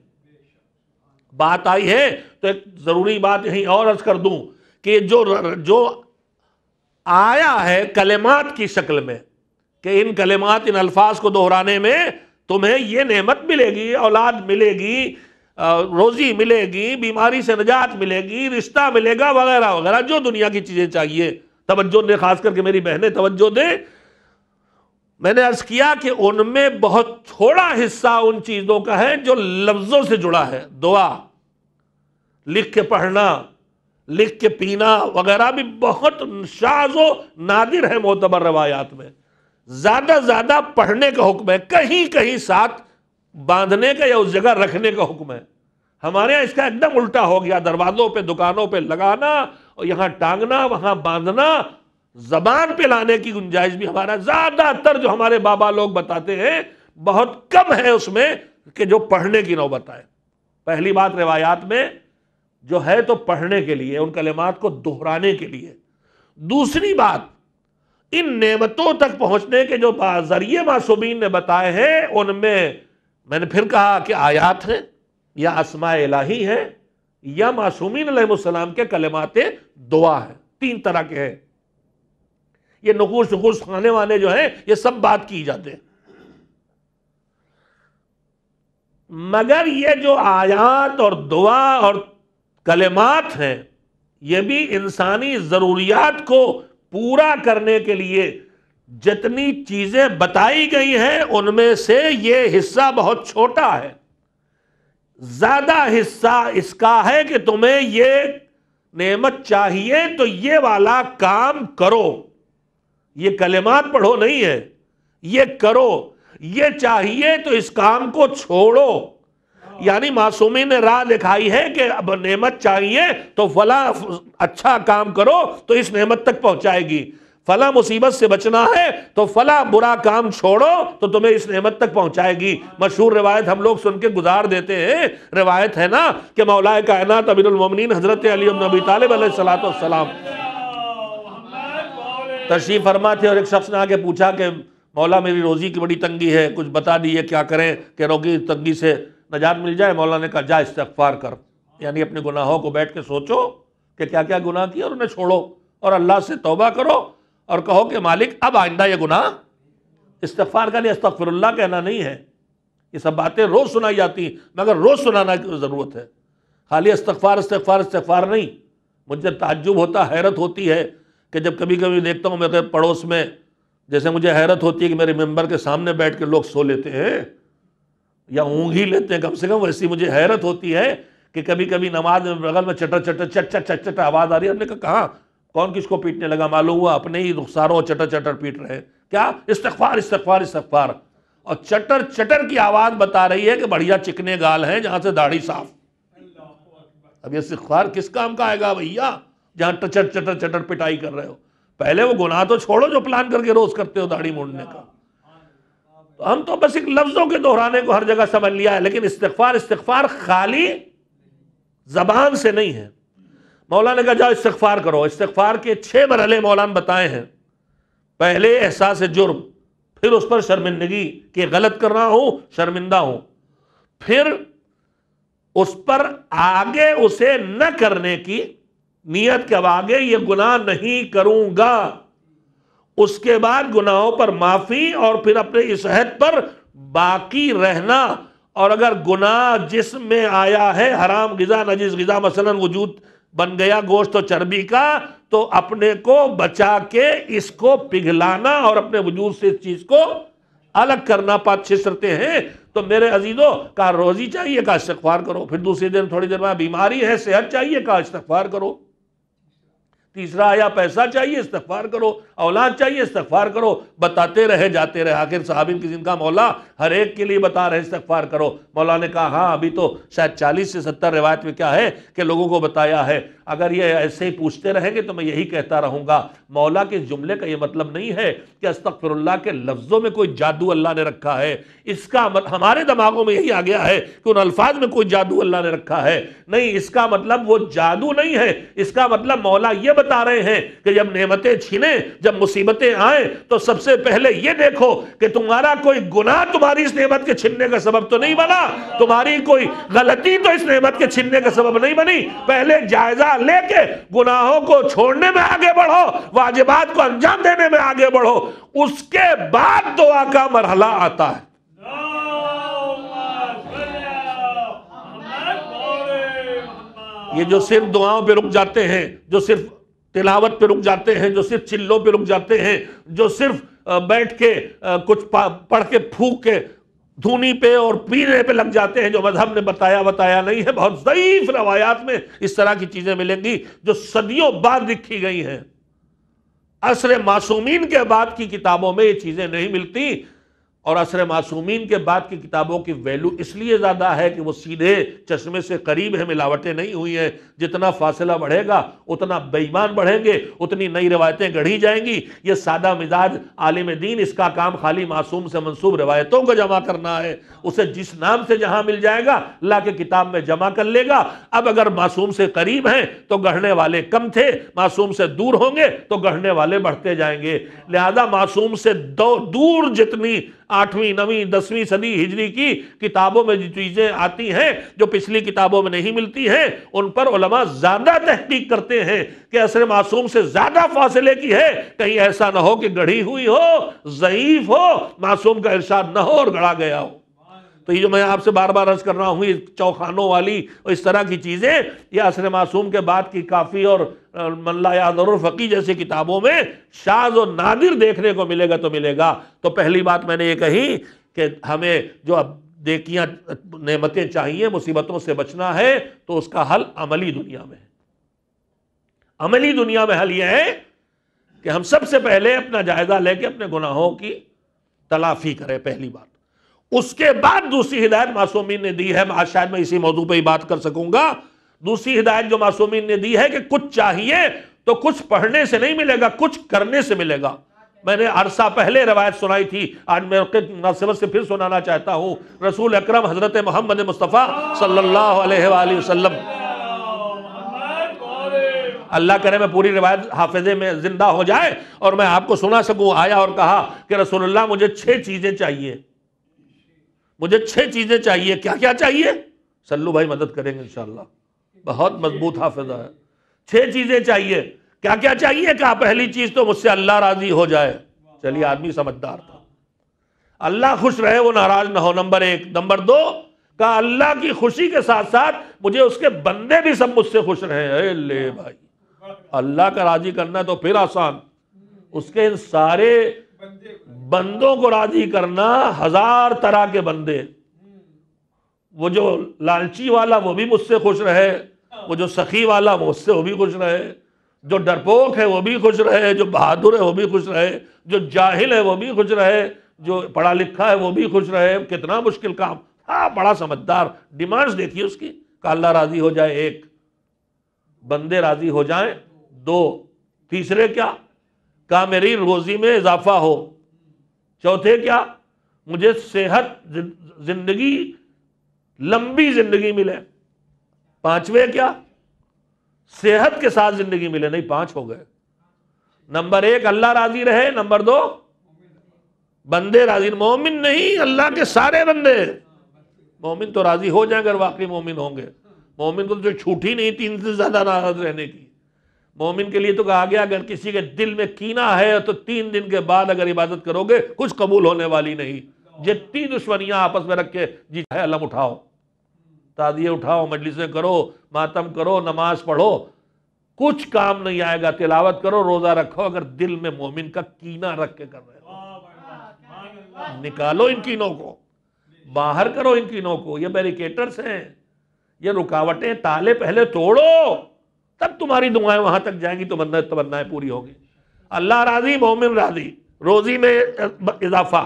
A: बात आई है तो एक ज़रूरी बात यही और अर्ज कर दूं कि जो जो आया है कलेमात की शक्ल में कि इन कलेमात इन अल्फाज को दोहराने में तुम्हें यह नेमत मिलेगी औलाद मिलेगी रोज़ी मिलेगी बीमारी से निजात मिलेगी रिश्ता मिलेगा वगैरह वगैरह जो दुनिया की चीज़ें चाहिए तवज्जो ने खास करके मेरी बहनें तवज्जो दे मैंने अर्ज किया कि उनमें बहुत थोड़ा हिस्सा उन चीज़ों का है जो लफ्ज़ों से जुड़ा है दुआ लिख के पढ़ना लिख के पीना वगैरह भी बहुत शाजो नादिर है मोतबर रवायात में ज़्यादा ज़्यादा पढ़ने का हुक्म है कहीं कहीं साथ बांधने का या उस जगह रखने का हुक्म है हमारे यहाँ इसका एकदम उल्टा हो गया दरवाजों पे दुकानों पे लगाना और यहाँ टांगना वहां बांधना जबान पे लाने की गुंजाइश भी हमारा ज्यादातर जो हमारे बाबा लोग बताते हैं बहुत कम है उसमें कि जो पढ़ने की नौबत आए पहली बात रिवायात में जो है तो पढ़ने के लिए उन कलेमात को दोहराने के लिए दूसरी बात इन नेमतों तक पहुंचने के जो जरिए मासूमीन ने बताए हैं उनमें मैंने फिर कहा कि आयात हैं या असमा इलाही हैं या मासूमिन सलाम के कलमात दुआ है तीन तरह के हैं ये नकूस नकूस खाने वाले जो हैं ये सब बात की जाते हैं मगर ये जो आयात और दुआ और कलेमात हैं ये भी इंसानी ज़रूरियात को पूरा करने के लिए जितनी चीज़ें बताई गई हैं उनमें से ये हिस्सा बहुत छोटा है ज्यादा हिस्सा इसका है कि तुम्हें ये नेमत चाहिए तो ये वाला काम करो ये कलेमात पढ़ो नहीं है ये करो ये चाहिए तो इस काम को छोड़ो यानी मासूमी ने राह दिखाई है कि अब नेमत चाहिए तो फला अच्छा काम करो तो इस नेमत तक पहुंचाएगी फला मुसीबत से बचना है तो फला बुरा काम छोड़ो तो तुम्हें इस नेमत तक पहुंचाएगी मशहूर रिवायत हम लोग सुन के गुजार देते हैं रिवायत है ना कि मौलाए कायनात अबिनमिन हजरत अली नबी तालब सलाम तशरीफ फरमा थे और एक शख्स ने आके पूछा कि मौला मेरी रोज़ी की बड़ी तंगी है कुछ बता दिए क्या करें कि रोगी तंगी से नजात मिल जाए मौला ने कहा जा इस्तफार कर यानी अपने गुनाहों को बैठ के सोचो कि क्या क्या गुनाह किया और उन्हें छोड़ो और अल्लाह से तोबा करो और कहो कि मालिक अब आइंदा यह गुनाह इस्तफार का नहीं अस्तफरल्ला कहना नहीं है ये सब बातें रोज़ सुनाई जाती मगर रोज़ सुनाना की ज़रूरत है खाली इस्तफार इस्तफार इस्तफार नहीं मुझे ताज्जुब होता हैरत होती है कि जब कभी कभी देखता हूँ मेरे पड़ोस में जैसे मुझे हैरत होती है कि मेरे मेंबर के सामने बैठ के लोग सो लेते हैं या ऊँग ही लेते हैं कम से कम वैसी मुझे हैरत होती है कि कभी कभी नमाज में बगल में चटर चटर चट चट चट चट आवाज़ आ रही है हमने कहा कहाँ कौन किसको पीटने लगा मालूम हुआ अपने ही रुखसारों चटर चटर पीट रहे हैं क्या इस्तफार इस्तफार इस्तफार और चटर चटर की आवाज़ बता रही है कि बढ़िया चिकने गाल हैं जहां से दाढ़ी साफ अब ये सिखार किस काम का आएगा भैया जहाँ टचर चटर चटर पिटाई कर रहे हो पहले वो गुनाह तो छोड़ो जो प्लान करके रोज़ करते हो दाढ़ी मोड़ने का तो हम तो बस एक लफ्ज़ों के दोहराने को हर जगह समझ लिया है लेकिन इस्तफार इस्तफार खाली जबान से नहीं है मौलाना ने कहा जाओ इस्तफार करो इस्तफार के छः मरहले मौलान बताए हैं पहले एहसास जुर्म फिर उस पर शर्मिंदगी कि गलत कर रहा हूं शर्मिंदा हूं फिर उस पर आगे उसे न करने की नियत के आगे ये गुनाह नहीं करूंगा उसके बाद गुनाहों पर माफ़ी और फिर अपने इस हद पर बाकी रहना और अगर गुनाह जिसमें आया है हराम गज़ा नजीस गज़ा मसलन वजूद बन गया गोश्त और चर्बी का तो अपने को बचा के इसको पिघलाना और अपने वजूद से इस चीज को अलग करना पा छः हैं तो मेरे अजीज़ों का रोज़ी चाहिए का इस्तफार करो फिर दूसरे दिन थोड़ी देर बाद बीमारी है सेहत चाहिए का इस्तफार करो तीसरा आया पैसा चाहिए इस्तफार करो औलाद चाहिए इस्तफार करो बताते रहे जाते रहे आखिर साहबिन की जिनका मौला हर एक के लिए बता रहे इस्तफार करो मौला ने कहा हाँ अभी तो शायद चालीस से सत्तर रिवायत में क्या है कि लोगों को बताया है अगर ये ऐसे ही पूछते रहेंगे तो मैं यही कहता रहूँगा मौला के जुमले का ये मतलब नहीं है कि अस्तफ़िरल्ला के लफ्ज़ों में कोई जादू अल्लाह ने रखा है इसका हमारे दिमागों में यही आ गया है कि उन अल्फाज में कोई जादू अल्लाह ने रखा है नहीं इसका मतलब वो जादू नहीं है इसका मतलब मौला ये बता रहे हैं कि जब नेमतें छीने जब मुसीबतें आए तो सबसे पहले ये देखो कि तुम्हारा कोई गुनाह तुम्हारी इस नेमत के छीनने का सबब तो नहीं बना तुम्हारी कोई गलती तो इस नेमत के छीनने का सबब नहीं बनी पहले जायजा सलाह लेके गुनाहों को छोड़ने में आगे बढ़ो वाजिबात को अंजाम देने में आगे बढ़ो उसके बाद दुआ का मरहला आता है ये जो सिर्फ दुआओं पे रुक जाते हैं जो सिर्फ तिलावत पे रुक जाते हैं जो सिर्फ चिल्लों पे रुक जाते हैं जो सिर्फ बैठ के कुछ पढ़ के फूक के धूनी पे और पीने पे लग जाते हैं जो मजहब ने बताया बताया नहीं है बहुत ज़यीफ रवायात में इस तरह की चीज़ें मिलेंगी जो सदियों बाद लिखी गई हैं असर मासूमीन के बाद की किताबों में ये चीज़ें नहीं मिलती और असर मासूमीन के बाद की किताबों की वैल्यू इसलिए ज़्यादा है कि वो सीधे चश्मे से करीब है मिलावटें नहीं हुई हैं जितना फासला बढ़ेगा उतना बेईमान बढ़ेंगे उतनी नई रवायतें गढ़ी जाएंगी ये सादा मिजाज आलिम दीन इसका काम खाली मासूम से मनसूब रवायतों को जमा करना है उसे जिस नाम से जहाँ मिल जाएगा ला के किताब में जमा कर लेगा अब अगर मासूम से करीब हैं तो गढ़ने वाले कम थे मासूम से दूर होंगे तो गढ़ने वाले बढ़ते जाएंगे लिहाजा मासूम से दूर जितनी आठवीं नवीं दसवीं सदी हिजरी की किताबों में जो चीज़ें आती हैं जो पिछली किताबों में नहीं मिलती हैं उन पर उलमा ज़्यादा तहकीक करते हैं कि असर मासूम से ज़्यादा फासले की है कहीं ऐसा ना हो कि गढ़ी हुई हो ज़यीफ हो मासूम का इर्शाद ना हो और गढ़ा गया हो तो ये जो मैं आपसे बार बार अर्ज कर रहा हूँ चौखानों वाली और इस तरह की चीज़ें ये असर मासूम के बाद की काफ़ी और मल्ला याद और फ़की जैसी किताबों में शाज और नादिर देखने को मिलेगा तो मिलेगा तो पहली बात मैंने ये कही कि हमें जो अब देखियाँ नमतें चाहिए मुसीबतों से बचना है तो उसका हल अमली दुनिया में है अमली दुनिया में हल यह है कि हम सबसे पहले अपना जायज़ा लेके अपने गुनाहों की तलाफी करें पहली बात उसके बाद दूसरी हिदायत मासूमी ने दी है आज शायद मैं इसी मौजू पर ही बात कर सकूंगा दूसरी हिदायत जो मासूमीन ने दी है कि कुछ चाहिए तो कुछ पढ़ने से नहीं मिलेगा कुछ करने से मिलेगा मैंने अरसा पहले रवायत सुनाई थी आज मैं से फिर सुनाना चाहता हूँ रसूल अक्रम हजरत मोहम्मद मुस्तफ़ा सल्लल्लाहु अल्लाह करे मैं पूरी रिवायत हाफिजे में ज़िंदा हो जाए और मैं आपको सुना सकूँ आया और कहा कि रसोल्ला मुझे छः चीज़ें चाहिए मुझे छह चीज़ें चाहिए क्या क्या चाहिए सल्लू भाई मदद करेंगे इंशाल्लाह बहुत मजबूत हाफिजा है छह चीज़ें चाहिए क्या क्या चाहिए कहा पहली चीज़ तो मुझसे अल्लाह राज़ी हो जाए चलिए आदमी समझदार था अल्लाह खुश रहे वो नाराज ना हो नंबर एक नंबर दो का अल्लाह की खुशी के साथ साथ मुझे उसके बंदे भी सब मुझसे खुश रहे अरे ले भाई अल्लाह का राजी करना तो फिर आसान उसके इन सारे बंदों को राजी करना हजार तरह के बंदे वो जो लालची वाला वो भी मुझसे खुश रहे हाँ। वो जो सखी वाला वो मुझसे वो भी खुश रहे जो डरपोक है वो भी खुश रहे जो बहादुर है वो भी खुश रहे जो जाहिल है वो भी खुश रहे जो पढ़ा लिखा है वो भी खुश रहे कितना मुश्किल काम हाँ बड़ा समझदार डिमांड्स देखिए उसकी काला राजी हो जाए एक बंदे राजी हो जाए दो तीसरे क्या कहा मेरी रोज़ी में इजाफा हो चौथे क्या मुझे सेहत जिंदगी लंबी जिंदगी मिले पांचवे क्या सेहत के साथ जिंदगी मिले नहीं पांच हो गए नंबर एक अल्लाह राजी रहे नंबर दो बंदे राजी मोमिन नहीं अल्लाह के सारे बंदे मोमिन तो राजी हो जाए अगर वाकई मोमिन होंगे मोमिन को तो छूटी नहीं तीन से ज़्यादा नाराज रहने की मोमिन के लिए तो कहा गया अगर किसी के दिल में कीना है तो तीन दिन के बाद अगर इबादत करोगे कुछ कबूल होने वाली नहीं जितनी दुश्मनियां आपस में रखे जी है अलम उठाओ तादिये उठाओ मजलिसें करो मातम करो नमाज पढ़ो कुछ काम नहीं आएगा तिलावत करो रोजा रखो अगर दिल में मोमिन का कीना रख के कर रहे हो निकालो इन कीनों को बाहर करो इन कीनों को ये बैरिकेटर्स हैं ये रुकावटें ताले पहले तोड़ो तब तुम्हारी दुआएं वहां तक जाएंगी तो मन्नत तमन्नाएं पूरी होगी अल्लाह राजी मोमिन राजी रोजी में इजाफा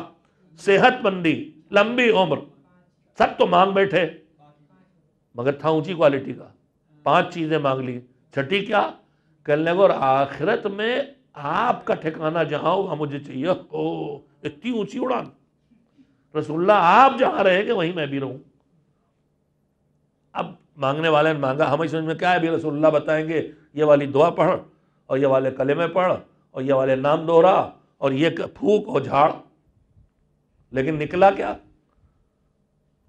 A: सेहतमंदी लंबी उम्र सब तो मांग बैठे मगर था ऊंची क्वालिटी का पांच चीजें मांग ली छठी क्या कहने लगे और आखिरत में आपका ठिकाना जहां वहां मुझे चाहिए ओ इतनी ऊंची उड़ान रसुल्ला आप जहां रहेंगे वहीं मैं भी रहूं अब मांगने वाले ने मांगा हमें समझ में क्या है अभी रसोल्ला बताएंगे ये वाली दुआ पढ़ और ये वाले कले में पढ़ और ये वाले नाम दोहरा और ये फूक और झाड़ लेकिन निकला क्या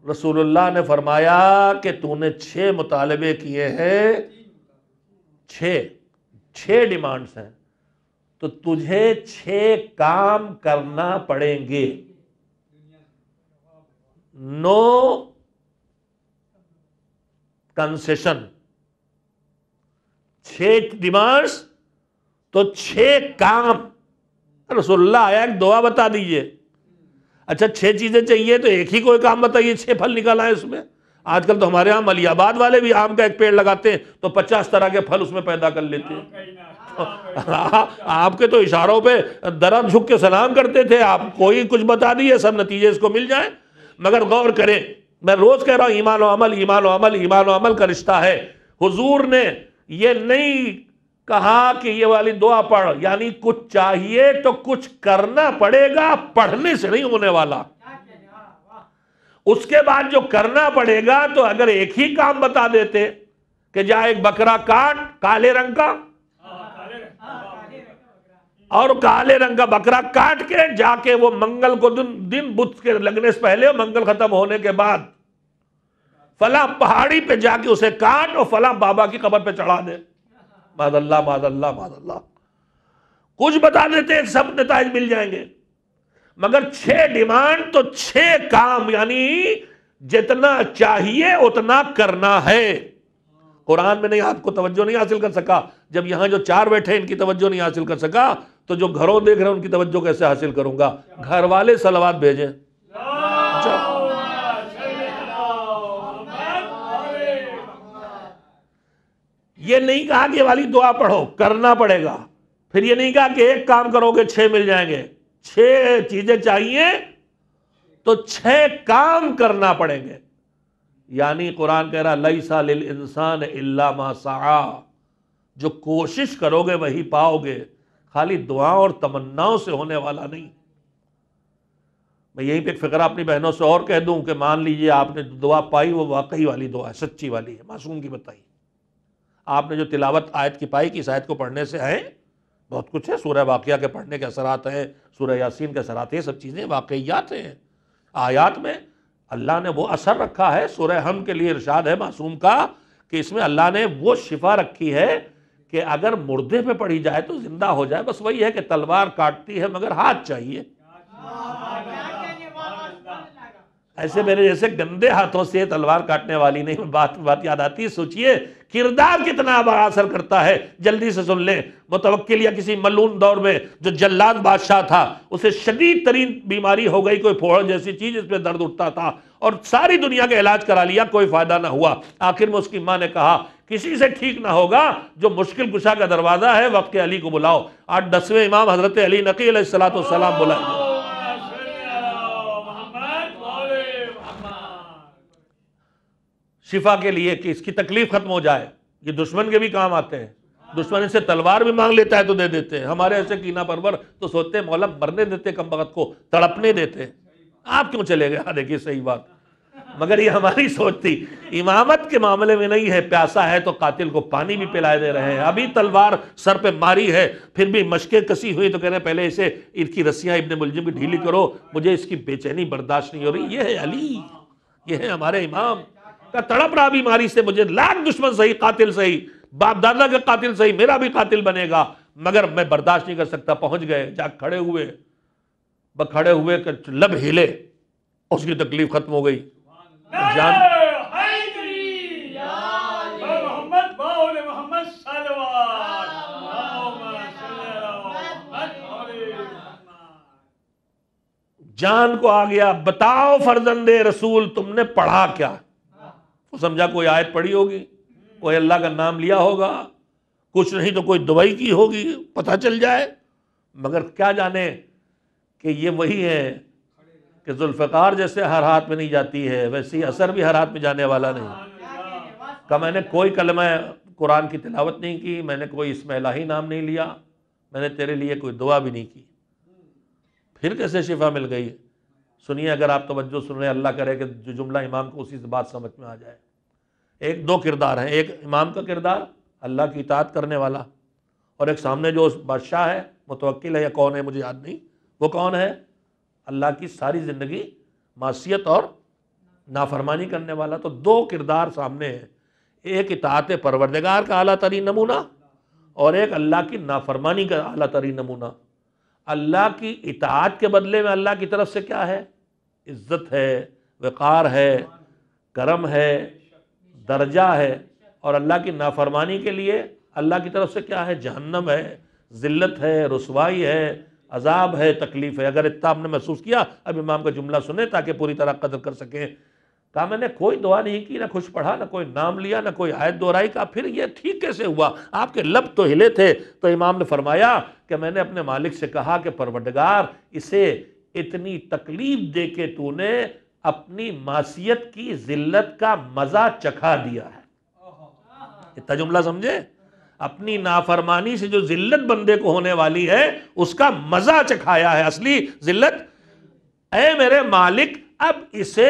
A: रसूलुल्लाह ने फरमाया कि तूने छः मुतालबे किए हैं छः छः डिमांड्स हैं तो तुझे छः काम करना पड़ेंगे नो कंसेशन छह डिमांड्स तो छह काम रसोल्ला आया एक दुआ बता दीजिए अच्छा छह चीजें चाहिए तो एक ही कोई काम बताइए छह फल निकाला है उसमें आजकल तो हमारे यहां मलियाबाद वाले भी आम का एक पेड़ लगाते हैं तो पचास तरह के फल उसमें पैदा कर लेते हैं हाँ, आपके तो इशारों पे दरम झुक के सलाम करते थे आप कोई कुछ बता दिए सब नतीजे इसको मिल जाए मगर गौर करें मैं रोज कह रहा हूं ईमान अमल ईमान अमल ईमान अमल का रिश्ता है हुजूर ने यह नहीं कहा कि ये वाली दुआ पढ़ यानी कुछ चाहिए तो कुछ करना पड़ेगा पढ़ने से नहीं होने वाला उसके बाद जो करना पड़ेगा तो अगर एक ही काम बता देते कि जा एक बकरा काट काले रंग का और काले रंग का बकरा काट के जाके वो मंगल को दिन दिन बुध के लगने से पहले मंगल खत्म होने के बाद फला पहाड़ी पे जाके उसे काट और फला बाबा की कबर पे चढ़ा दे मादल्ला मादल्ला मादल्ला कुछ बता देते सब नतज मिल जाएंगे मगर छह डिमांड तो छह काम यानी जितना चाहिए उतना करना है कुरान में नहीं आपको तवज्जो नहीं हासिल कर सका जब यहां जो चार बैठे इनकी तवज्जो नहीं हासिल कर सका तो जो घरों देख रहे हैं उनकी तवज्जो कैसे हासिल करूंगा घर वाले सलवाद भेजे ये नहीं कहा कि वाली दुआ पढ़ो करना पड़ेगा फिर ये नहीं कहा कि एक काम करोगे छह मिल जाएंगे छह चीजें चाहिए तो छह काम करना पड़ेंगे यानी कुरान कह रहा लई सा इंसान इल्ला मा जो कोशिश करोगे वही पाओगे खाली दुआ और तमन्नाओं से होने वाला नहीं मैं यहीं पे फिक्र अपनी बहनों से और कह दूं कि मान लीजिए आपने जो दुआ पाई वो वाकई वाली दुआ है सच्ची वाली है मासूम की बताई आपने जो तिलावत आयत की पाई कि इस आयत को पढ़ने से है बहुत कुछ है सूर्य वाक़ के पढ़ने के असरात हैं सूर्य यासीन के असरात हैं सब चीज़ें वाकयात हैं आयात में अल्लाह ने वो असर रखा है सूर्य हम के लिए इरशाद है मासूम का कि इसमें अल्लाह ने वो शिफा रखी है कि अगर मुर्दे पे पड़ी जाए तो जिंदा हो जाए बस वही है कि तलवार काटती है मगर हाथ चाहिए ऐसे मेरे जैसे गंदे हाथों से तलवार काटने वाली नहीं बात बात याद आती है सोचिए किरदार कितना बड़ा असर करता है जल्दी से सुन लें मुतवक्किल या किसी मलून दौर में जो जल्लाद बादशाह था उसे शदीद तरीन बीमारी हो गई कोई फोड़ जैसी चीज़ इसमें दर्द उठता था और सारी दुनिया का इलाज करा लिया कोई फ़ायदा ना हुआ आखिर में उसकी माँ ने कहा किसी से ठीक ना होगा जो मुश्किल गुशा का दरवाज़ा है वक्त अली को बुलाओ आज दसवें इमाम हज़रत अली नकी सलाम बुलाए शिफा के लिए कि इसकी तकलीफ ख़त्म हो जाए ये दुश्मन के भी काम आते हैं दुश्मन इनसे तलवार भी मांग लेता है तो दे देते हैं हमारे ऐसे कीना परवर तो सोचते हैं मौलम मरने देते कम वक्त को तड़पने देते आप क्यों चले गए हाँ, देखिए सही बात मगर ये हमारी सोच थी इमामत के मामले में नहीं है प्यासा है तो कातिल को पानी भी पिलाए दे रहे हैं अभी तलवार सर पे मारी है फिर भी मशकें कसी हुई तो कह रहे पहले इसे इनकी रस्सियां इब्ने मुलजिम की ढीली करो मुझे इसकी बेचैनी बर्दाश्त नहीं हो रही ये है अली ये है हमारे इमाम का तड़प रहा बीमारी से मुझे लाख दुश्मन सही कातिल सही बाप दादा का कातिल सही मेरा भी कातिल बनेगा मगर मैं बर्दाश्त नहीं कर सकता पहुंच गए जा खड़े हुए खड़े हुए लब हिले उसकी तकलीफ खत्म हो गई जान जान को आ गया बताओ फर्जंदे रसूल तुमने पढ़ा क्या वो समझा कोई आयत पढ़ी होगी कोई अल्लाह का नाम लिया होगा कुछ नहीं तो कोई दुबई की होगी पता चल जाए मगर क्या जाने कि ये वही है कि जुल्फ़ार जैसे हर हाथ में नहीं जाती है वैसी असर भी हर हाथ में जाने वाला नहीं का मैंने कोई कलम कुरान की तिलावत नहीं की मैंने कोई इसमें इलाही नाम नहीं लिया मैंने तेरे लिए कोई दुआ भी नहीं की फिर कैसे शिफा मिल गई सुनिए अगर आप तोज्जो सुन रहे अल्लाह करे कि जो जुमला इमाम को उसी से बात समझ में आ जाए एक दो किरदार हैं एक इमाम का किरदार अल्लाह की इतात करने वाला और एक सामने जो बादशाह है मुतवक्ल है या कौन है मुझे याद नहीं वो कौन है अल्लाह की सारी ज़िंदगी मासीत और नाफरमानी करने वाला तो दो किरदार सामने हैं एक इतात परवरदगार का अला तरीन नमूना और एक अल्लाह की नाफरमानी का अला तरीन नमूना अल्लाह की इतात के बदले में अल्लाह की तरफ से क्या है इज़्ज़त है वक़ार है करम है दर्जा है और अल्लाह की नाफरमानी के लिए अल्लाह की तरफ से क्या है जहन्नम है ज़िल्लत है रसवाई है अजाब है तकलीफ है अगर इतना आपने महसूस किया अब इमाम का जुमला सुने ताकि पूरी तरह कदर कर सके कहा मैंने कोई दुआ नहीं की ना कुछ पढ़ा ना कोई नाम लिया ना कोई आयत दोहराई का फिर ये ठीक कैसे हुआ आपके लब तो हिले थे तो इमाम ने फरमाया कि मैंने अपने मालिक से कहा कि परवटगार इसे इतनी तकलीफ दे के तूने अपनी मासीत की जिल्लत का मज़ा चखा दिया है इतना जुमला समझे अपनी नाफरमानी से जो जिल्लत बंदे को होने वाली है उसका मजा चखाया है असली जिल्लत ए मेरे मालिक अब इसे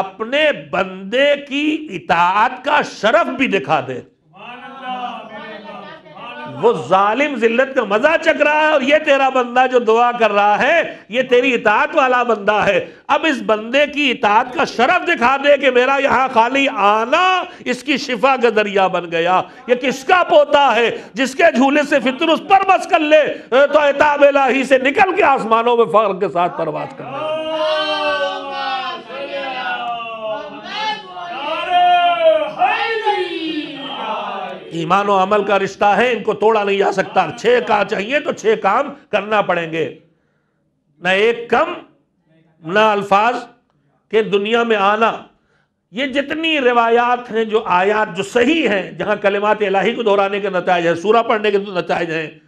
A: अपने बंदे की इतात का शरफ भी दिखा दे वो जालिम जिल्लत का मजा चक रहा है और ये तेरा बंदा जो दुआ कर रहा है ये तेरी इतात वाला बंदा है अब इस बंदे की इतात का शरफ दिखा दे कि मेरा यहाँ खाली आना इसकी शिफा का दरिया बन गया ये किसका पोता है जिसके झूले से फितर उस पर बस कर ले तो एताबेला से निकल के आसमानों में फर्क के साथ परवाज कर ले ईमान और अमल का रिश्ता है इनको तोड़ा नहीं जा सकता छह का चाहिए तो छह काम करना पड़ेंगे न एक कम न अल्फाज के दुनिया में आना ये जितनी रिवायात हैं जो आयात जो सही हैं जहाँ कलिमात इलाही को दोहराने के नतज है सूरा पढ़ने के तो नतज हैं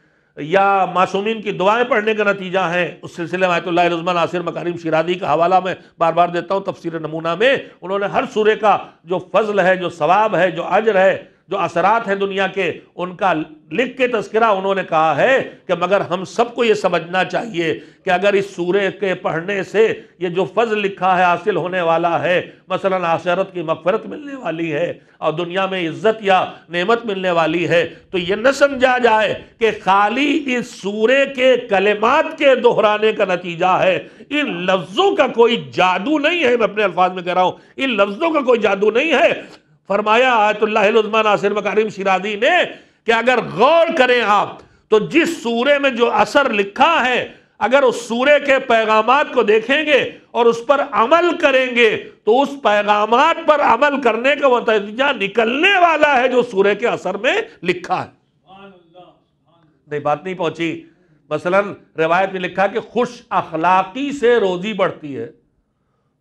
A: या मासूमिन की दुआएं पढ़ने का नतीजा है उस सिलसिले में आयतुल्लाजमान आसिर मकारीम शिरादी का हवाला मैं बार बार देता हूँ तफसीर नमूना में उन्होंने हर सूर्य का जो फजल है जो सवाब है जो अजर है जो असरात हैं दुनिया के उनका लिख के तस्करा उन्होंने कहा है कि मगर हम सबको ये समझना चाहिए कि अगर इस सूर्य के पढ़ने से ये जो फजल लिखा है हासिल होने वाला है मसलन आशरत की मफफरत मिलने वाली है और दुनिया में इज्जत या नेमत मिलने वाली है तो ये न समझा जाए कि खाली इस सूर्य के कलेमात के दोहराने का नतीजा है इन लफ्ज़ों का कोई जादू नहीं है मैं अपने अल्फाज में कह रहा हूँ इन लफ्ज़ों का कोई जादू नहीं है फरमाया आयतुल्लाजमान नासिर मकारिम शिरादी ने कि अगर गौर करें आप तो जिस सूर्य में जो असर लिखा है अगर उस सूर्य के पैगाम को देखेंगे और उस पर अमल करेंगे तो उस पैगाम पर अमल करने का वह नतीजा निकलने वाला है जो सूर्य के असर में लिखा है नहीं बात नहीं पहुंची मसलन रिवायत में लिखा कि खुश अखलाकी से रोजी बढ़ती है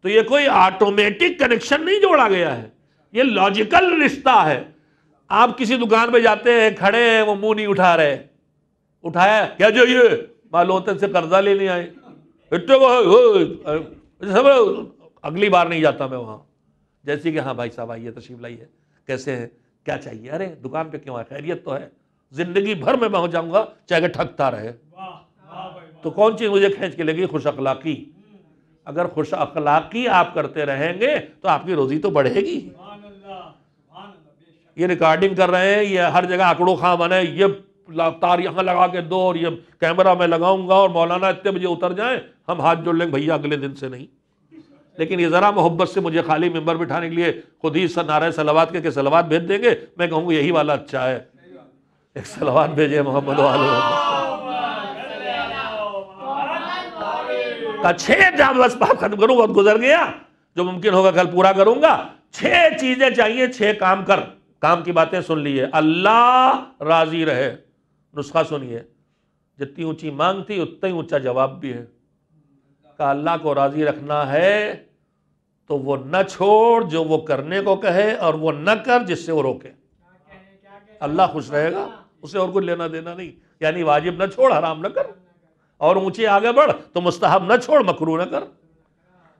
A: तो ये कोई ऑटोमेटिक कनेक्शन नहीं जोड़ा गया है ये लॉजिकल रिश्ता है आप किसी दुकान पे जाते हैं खड़े हैं वो मुंह नहीं उठा रहे उठाया क्या जो ये मालोतन से कर्जा लेने आए इतने वो अगली बार नहीं जाता मैं वहां जैसे कि हाँ भाई साहब आइए तशरीफ लाइए कैसे हैं क्या चाहिए अरे दुकान पे क्यों है खैरियत तो है जिंदगी भर में हो जाऊंगा चाहे ठगता रहे तो कौन चीज़ मुझे खींच के लेगी खुश अखलाकी अगर खुश अखलाकी आप करते रहेंगे तो आपकी रोज़ी तो बढ़ेगी ये रिकॉर्डिंग कर रहे हैं ये हर जगह आंकड़ों खां बने ये तार यहाँ लगा के दो और ये कैमरा मैं लगाऊंगा और मौलाना इतने बजे उतर जाए हम हाथ जोड़ लेंगे भैया अगले दिन से नहीं लेकिन ये ज़रा मोहब्बत से मुझे खाली मेंबर बिठाने के लिए खुद ही नारायण सलावाद के, के सलावाद भेज देंगे मैं कहूँगा यही वाला अच्छा है एक सलावाद भेजे मोहम्मद का छः जाम बस खत्म करूँगा गुजर गया जो मुमकिन होगा कल पूरा करूँगा छह चीज़ें चाहिए छह काम कर काम की बातें सुन ली है अल्लाह राजी रहे नुस्खा सुनिए जितनी ऊंची मांग थी उतना ही ऊंचा जवाब भी है का अल्लाह को राजी रखना है तो वो न छोड़ जो वो करने को कहे और वो न कर जिससे वो रोके अल्लाह खुश रहेगा उसे और कुछ लेना देना नहीं यानी वाजिब न छोड़ हराम न कर और ऊंचे आगे बढ़ तो मुस्तहब न छोड़ मकरू न कर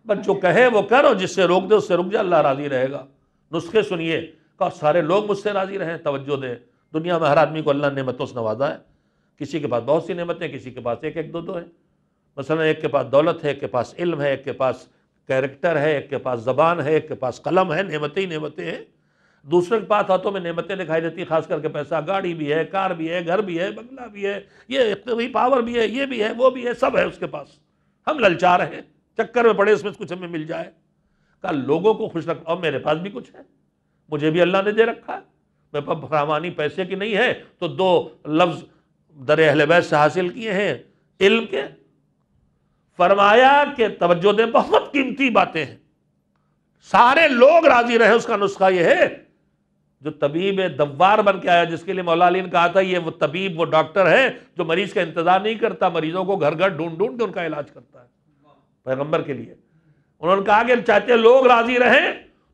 A: बस जो कहे वो कर और जिससे रोक दे उससे रुक जाए अल्लाह राजी रहेगा नुस्खे सुनिए कहा सारे लोग मुझसे राज़ी रहें तवज्जो दें दुनिया में हर आदमी को अल्लाह नेमतों से नवाजा है किसी के पास बहुत सी हैं किसी के पास एक एक दो दो है मसला एक के पास दौलत है एक के पास इल्म है एक के पास कैरेक्टर है एक के पास ज़बान है एक के पास कलम है नमतें ही नमतें हैं दूसरे के पास हाथों में नमतें दिखाई देती हैं खास करके पैसा गाड़ी भी है कार भी है घर भी है बंगला भी है ये पावर भी है ये भी है वो भी है सब है उसके पास हम ललचा रहे हैं चक्कर में पड़े इसमें कुछ हमें मिल जाए कहा लोगों को खुश रख और मेरे पास भी कुछ है मुझे भी अल्लाह ने दे रखा है मेरे पास फरावानी पैसे की नहीं है तो दो लफ्ज़ दर अहलबैत से हासिल किए हैं इल्म के फरमाया के तवज्जो दें बहुत कीमती बातें हैं सारे लोग राजी रहे उसका नुस्खा यह है जो तबीब दवार बन के आया जिसके लिए मौला अली ने कहा था ये वो तबीब वो डॉक्टर है जो मरीज का इंतजार नहीं करता मरीजों को घर घर ढूंढ ढूंढ के उनका इलाज करता है पैगंबर के लिए उन्होंने कहा कि चाहते लोग राजी रहें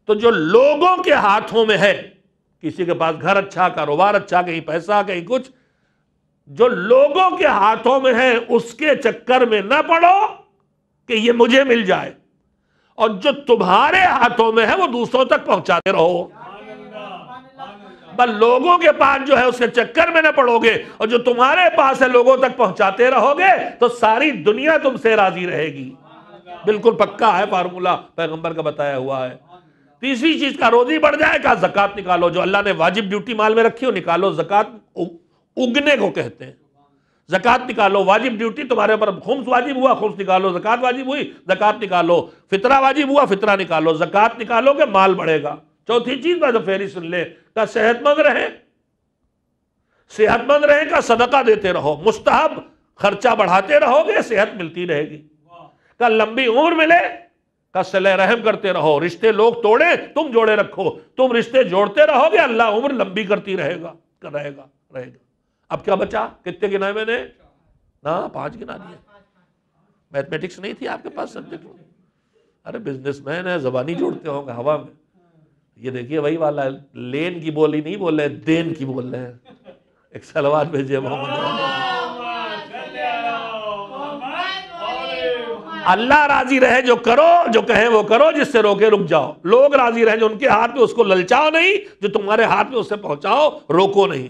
A: तो जो लोगों के हाथों में है किसी के पास घर अच्छा कारोबार अच्छा कहीं पैसा कहीं कुछ जो लोगों के हाथों में है उसके चक्कर में ना पड़ो कि ये मुझे मिल जाए और जो तुम्हारे हाथों में है वो दूसरों तक पहुंचाते रहो बस लोगों के पास जो है उसके चक्कर में ना पड़ोगे और जो तुम्हारे पास है लोगों तक पहुंचाते रहोगे तो सारी दुनिया तुमसे राजी रहेगी बिल्कुल पक्का है फार्मूला पैगंबर का बताया हुआ है तीसरी चीज का रोजी बढ़ जाएगा जकत जक़ात निकालो जो अल्लाह ने वाजिब ड्यूटी माल में रखी हो निकालो जक़ात उगने को कहते हैं जक़ात निकालो वाजिब ड्यूटी तुम्हारे ऊपर खुम्स वाजिब हुआ खुम्स निकालो जक़ात वाजिब हुई जक़ात निकालो फितरा वाजिब हुआ फितरा निकालो जक़ात निकालो के माल बढ़ेगा चौथी चीज मैं तो फेरी सुन ले का सेहतमंद रहे सेहतमंद रहे का सदका देते रहो मुस्तहब खर्चा बढ़ाते रहोगे सेहत मिलती रहेगी का लंबी उम्र मिले तसले रहम करते रहो रिश्ते लोग तोड़े तुम जोड़े रखो तुम रिश्ते जोड़ते रहोगे अल्लाह उम्र लंबी करती रहेगा रहेगा रहेगा अब क्या बचा कितने गिनाए मैंने ना पांच गिना दिए मैथमेटिक्स नहीं थी आपके पास सब्जेक्ट अरे बिजनेसमैन है जबानी जोड़ते होंगे हवा में ये देखिए वही वाला है लेन की बोली नहीं बोल रहे देन की बोल रहे हैं एक सलवार भेजिए मोहम्मद अल्लाह राजी रहे जो करो जो कहे वो करो जिससे रोके रुक जाओ लोग राजी रहे जो उनके हाथ में उसको ललचाओ नहीं जो तुम्हारे हाथ में उससे पहुंचाओ रोको नहीं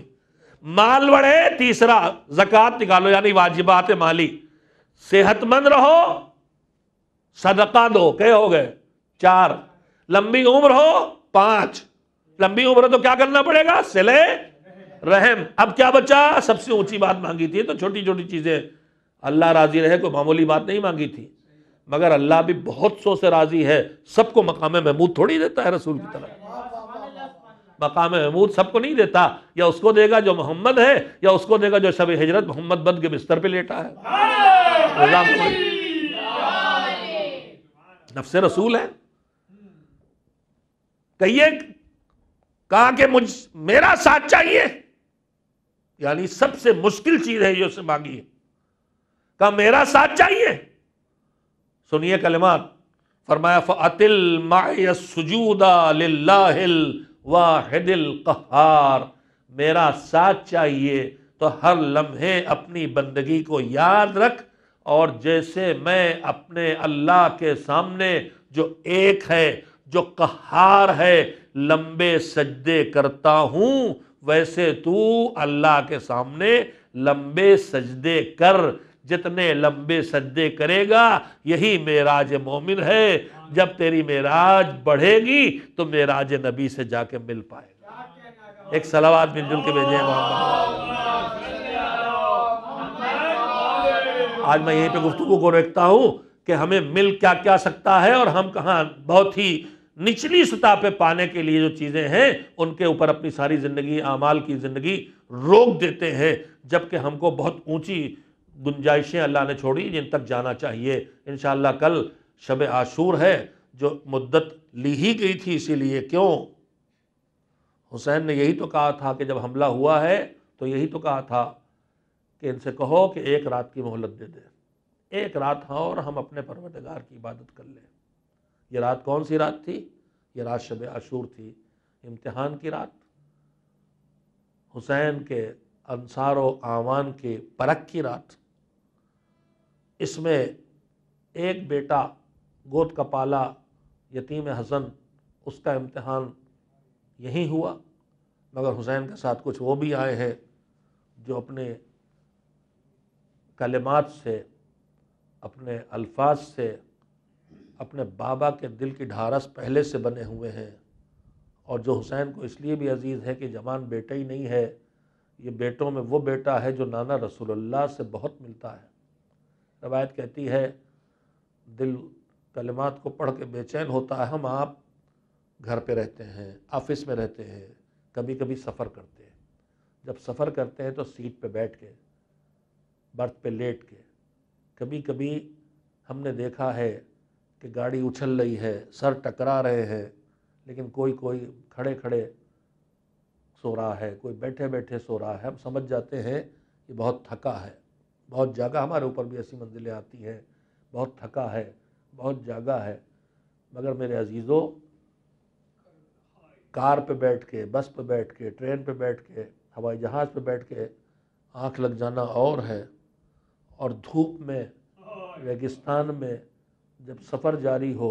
A: माल बढ़े तीसरा जक़ात निकालो यानी वाजिबात माली सेहतमंद रहो सदका दो कह हो गए चार लंबी उम्र हो पांच लंबी उम्र तो क्या करना पड़ेगा सिले रहम अब क्या बचा सबसे ऊंची बात मांगी थी तो छोटी छोटी चीजें अल्लाह राजी रहे कोई मामूली बात नहीं मांगी थी मगर अल्लाह भी बहुत सो से राज़ी है सबको मकाम महमूद थोड़ी देता है रसूल की तरह मकाम महमूद सबको नहीं देता या उसको देगा जो मोहम्मद है या उसको देगा जो शब हजरत मोहम्मद बद के बिस्तर पर लेटा है नफ्स रसूल है कहिए कहा कि मुझ मेरा साथ चाहिए यानी सबसे मुश्किल चीज है जो उससे मांगी है कहा मेरा साथ चाहिए सुनिए कलमात फरमाया फ़तिल मासूदा वाहिदिल कहार मेरा साथ चाहिए तो हर लम्हे अपनी बंदगी को याद रख और जैसे मैं अपने अल्लाह के सामने जो एक है जो कहार है लंबे सजदे करता हूँ वैसे तू अल्लाह के सामने लंबे सजदे कर जितने लंबे सज्जे करेगा यही मेराज मोमिन है जब तेरी मेराज बढ़ेगी तो मेराज नबी से जाके मिल पाएगा एक सलावाद मिलजुल के भेजे मोहम्मद आज मैं यहीं पे गुफ्तु को रखता हूँ कि हमें मिल क्या क्या सकता है और हम कहाँ बहुत ही निचली सतह पे पाने के लिए जो चीज़ें हैं उनके ऊपर अपनी सारी ज़िंदगी आमाल की ज़िंदगी रोक देते हैं जबकि हमको बहुत ऊंची गुंजाइशें अल्लाह ने छोड़ी जिन तक जाना चाहिए इन कल शब आशूर है जो मुद्दत ली ही गई थी इसीलिए क्यों हुसैन ने यही तो कहा था कि जब हमला हुआ है तो यही तो कहा था कि इनसे कहो कि एक रात की मोहलत दे दे एक रात हाँ और हम अपने परवतगार की इबादत कर लें यह रात कौन सी रात थी ये रात शब आशूर थी इम्तहान की रात हुसैन के अनसार आवान के परख की रात इसमें एक बेटा गोद का पाला यतीम हसन उसका इम्तहान यहीं हुआ मगर हुसैन के साथ कुछ वो भी आए हैं जो अपने कलमात से अपने अल्फाज से अपने बाबा के दिल की ढारस पहले से बने हुए हैं और जो हुसैन को इसलिए भी अजीज़ है कि जमान बेटा ही नहीं है ये बेटों में वो बेटा है जो नाना रसूलुल्लाह से बहुत मिलता है रवायत कहती है दिल कलमात को पढ़ के बेचैन होता है हम आप घर पे रहते हैं ऑफिस में रहते हैं कभी कभी सफ़र करते हैं जब सफ़र करते हैं तो सीट पे बैठ के बर्थ पे लेट के कभी कभी हमने देखा है कि गाड़ी उछल रही है सर टकरा रहे हैं लेकिन कोई कोई खड़े खड़े सो रहा है कोई बैठे बैठे सो रहा है हम समझ जाते हैं कि बहुत थका है बहुत जगह हमारे ऊपर भी ऐसी मंजिलें आती हैं बहुत थका है बहुत जागा है मगर मेरे अजीज़ों कार पे बैठ के बस पे बैठ के ट्रेन पे बैठ के हवाई जहाज़ पे बैठ के आँख लग जाना और है और धूप में रेगिस्तान में जब सफ़र जारी हो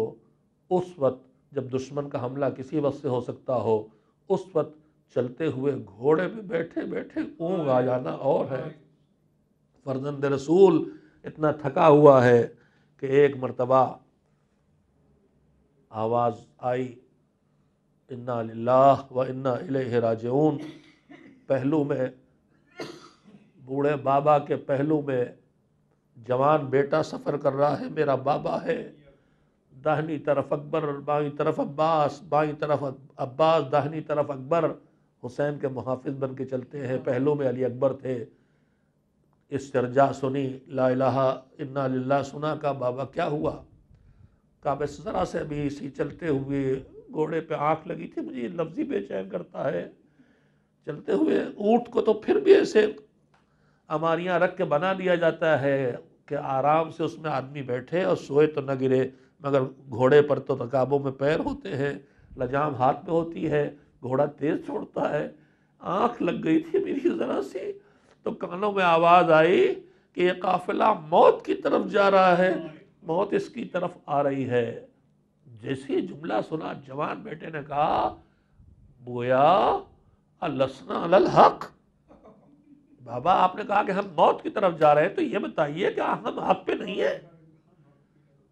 A: उस वक्त जब दुश्मन का हमला किसी वक्त से हो सकता हो उस वक्त चलते हुए घोड़े पे बैठे बैठे ऊँग आ जाना और है फर्जंद रसूल इतना थका हुआ है कि एक मरतबा आवाज़ आई इन्ना लाह व इन्ना राजून पहलू में बूढ़े बाबा के पहलू में जवान बेटा सफ़र कर रहा है मेरा बाबा है दाहिनी तरफ अकबर बाई तरफ अब्बास बाई तरफ अब्बास दाहिनी तरफ अकबर हुसैन के मुहाफिज बन के चलते हैं पहलू में अली अकबर थे इस चर्जा सुनी ला इन्ना लिल्ला सुना का बाबा क्या हुआ का बस ज़रा से भी इसी चलते हुए घोड़े पे आँख लगी थी मुझे ये लफ्ज़ी बेचैन करता है चलते हुए ऊँट को तो फिर भी ऐसे अमारियाँ रख के बना दिया जाता है कि आराम से उसमें आदमी बैठे और सोए तो न गिरे मगर घोड़े पर तो तकाबों में पैर होते हैं लजाम हाथ में होती है घोड़ा तेज़ छोड़ता है आँख लग गई थी मेरी ज़रा सी तो कानों में आवाज़ आई कि ये काफिला मौत की तरफ जा रहा है मौत इसकी तरफ आ रही है जैसे जुमला सुना जवान बेटे ने कहा बोया अलसना हक बाबा आपने कहा कि हम मौत की तरफ जा रहे हैं तो ये बताइए क्या हम हक पे नहीं है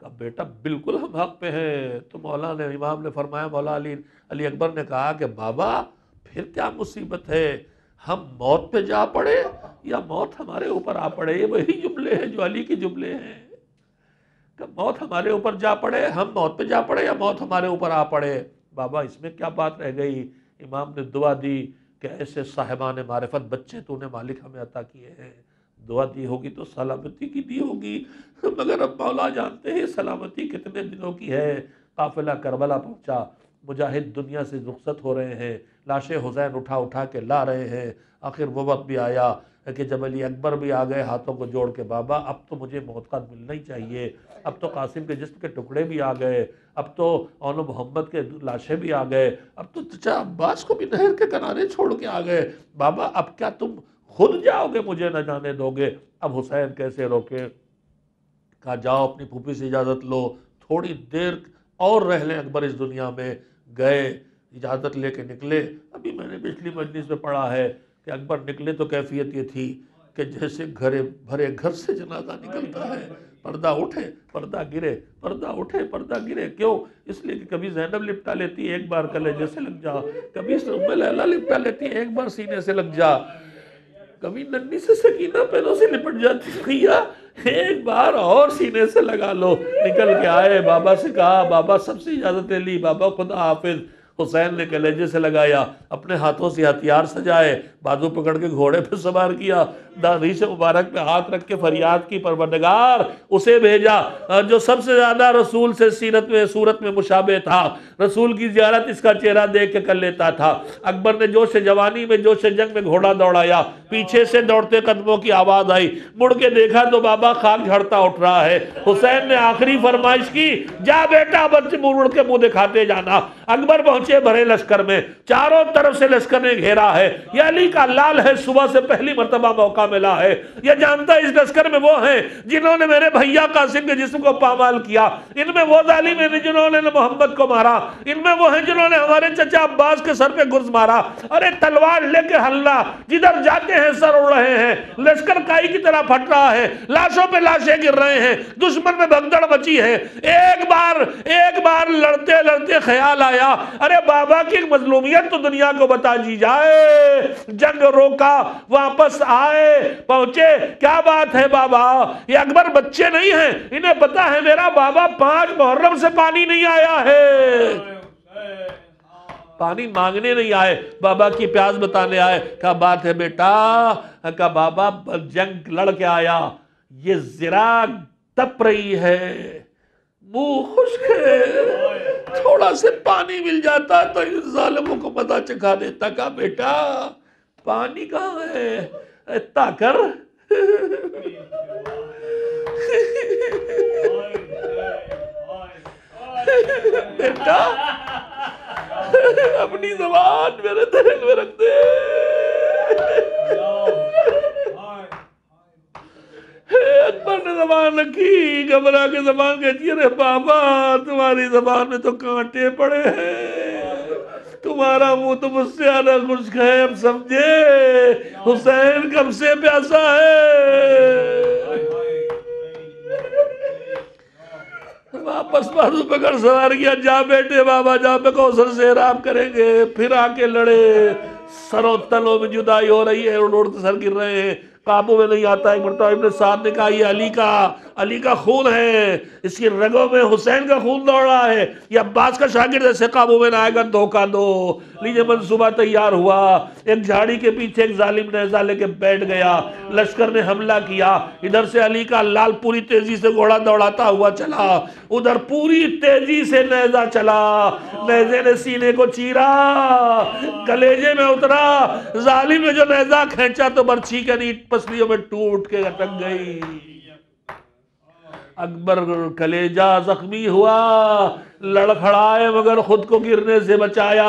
A: कब बेटा बिल्कुल हम हक पे हैं तो मौला ने इमाम ने फरमाया मौला अली अली अकबर ने कहा कि बाबा फिर क्या मुसीबत है हम मौत पे जा पड़े या मौत हमारे ऊपर आ पड़े वही जुमले हैं जो अली के जुमले हैं कब मौत हमारे ऊपर जा पड़े हम मौत पे जा पड़े या मौत हमारे ऊपर आ पड़े बाबा इसमें क्या बात रह गई इमाम ने दुआ दी कि ऐसे साहिबान मारफत बच्चे तो उन्हें मालिक हमें अता किए हैं दुआ दी होगी तो सलामती की दी होगी मगर अब मौला जानते हैं सलामती कितने दिनों की है काफिला करबला पहुँचा मुजाहिद दुनिया से रुखसत हो रहे हैं लाशें हुसैन उठा उठा के ला रहे हैं आखिर वो वक्त भी आया कि जब अली अकबर भी आ गए हाथों को जोड़ के बाबा अब तो मुझे मौत का मिलना ही चाहिए अब तो कासिम के जिस्म के टुकड़े भी आ गए अब तो ओन मोहम्मद के लाशें भी आ गए अब तो चचा अब्बास को भी नहर के किनारे छोड़ के आ गए बाबा अब क्या तुम खुद जाओगे मुझे न जाने दोगे अब हुसैन कैसे रोके कहा जाओ अपनी फूफी से इजाज़त लो थोड़ी देर और रह लें अकबर इस दुनिया में गए इजाज़त लेके निकले अभी मैंने पिछली मजलिस में पढ़ा है कि अकबर निकले तो कैफियत ये थी कि जैसे घरे भरे घर से जनाजा निकलता है पर्दा उठे पर्दा गिरे पर्दा उठे पर्दा गिरे क्यों इसलिए कि कभी जैनब लिपटा लेती एक बार कले जैसे लग जा कभी लैला लिपटा लेती एक बार सीने से लग जा कभी नन्नी से सकीना पैरों से लिपट जाती भैया एक बार और सीने से लगा लो निकल के आए बाबा से कहा बाबा सबसे इजाज़त ले ली बाबा खुदा हाफिज़ हुसैन ने कलेजे से लगाया अपने हाथों से हथियार सजाए बाजू पकड़ के घोड़े पर सवार किया दादी से मुबारक पे हाथ रख के फरियाद की परवरदगार उसे भेजा जो सबसे ज़्यादा रसूल से सीरत में सूरत में मुशाबे था रसूल की ज्यारत इसका चेहरा देख के कर लेता था अकबर ने जोश जवानी में जोश जंग में घोड़ा दौड़ाया पीछे से दौड़ते कदमों की आवाज आई मुड़ के देखा तो बाबा खाक झड़ता उठ रहा है हुसैन ने आखिरी फरमाइश की जा बेटा बच्चे मुड़ के मुंह दिखाते जाना अकबर पहुंचे भरे लश्कर में चारों तरफ से लश्कर ने घेरा है ये अली का लाल है सुबह से पहली मरतबा मौका मिला है यह जानता इस लश्कर में वो है जिन्होंने मेरे भैया का सिंह जिसम को पामाल किया इनमें वो जालिम है जिन्होंने मोहम्मद को मारा इनमें वो है जिन्होंने हमारे चचा अब्बास के सर पर गुर्ज मारा अरे तलवार लेके हल्ला जिधर जाते हैं हैं सर उड़ रहे हैं लश्कर काई की तरह फट रहा है लाशों पे लाशें गिर रहे हैं दुश्मन में भगदड़ बची है एक बार एक बार लड़ते लड़ते ख्याल आया अरे बाबा की मजलूमियत तो दुनिया को बता दी जाए जंग रोका वापस आए पहुंचे क्या बात है बाबा ये अकबर बच्चे नहीं है इन्हें पता है मेरा बाबा पांच मुहर्रम से पानी नहीं आया है पानी मांगने नहीं आए बाबा की प्यास बताने आए कहा बात है बेटा का बाबा जंग लड़ के आया ये जरा तप रही है मुंह खुश है थोड़ा से पानी मिल जाता तो इन जालमों को पता चखा देता का बेटा पानी कहाँ है ताकर बेटा अपनी जबान मेरे दिल में रख दे अकबर ने जबान रखी घबरा के जबान कहती है अरे बाबा तुम्हारी जबान में तो कांटे पड़े हैं तुम्हारा मुंह तो मुझसे आना कुछ है अब समझे हुसैन कब से प्यासा है वापस बाजू पकड़ सवार किया जा बेटे बाबा जा पे कौशल से आराम करेंगे फिर आके लड़े सरों तलों में जुदाई हो रही है रोड सर गिर रहे हैं काबू में नहीं आता है मरता ने कहा अली का अली का खून है इसकी रगों में हुसैन का खून दौड़ रहा है ये अब्बास का शागिर्द ऐसे काबू में ना आएगा धोखा दो लीजिए मनसूबा तैयार हुआ एक झाड़ी के पीछे एक जालिम नजा लेके बैठ गया लश्कर ने हमला किया इधर से अली का लाल पूरी तेजी से घोड़ा दौड़ाता हुआ चला उधर पूरी तेजी से नजा चला नहजे ने सीने को चीरा कलेजे में उतरा जालिम ने जो नैजा खेचा तो बर्छी के नीट पसलियों में टूट के अटक गई अकबर कलेजा जख्मी हुआ लड़खड़ाए मगर खुद को गिरने से बचाया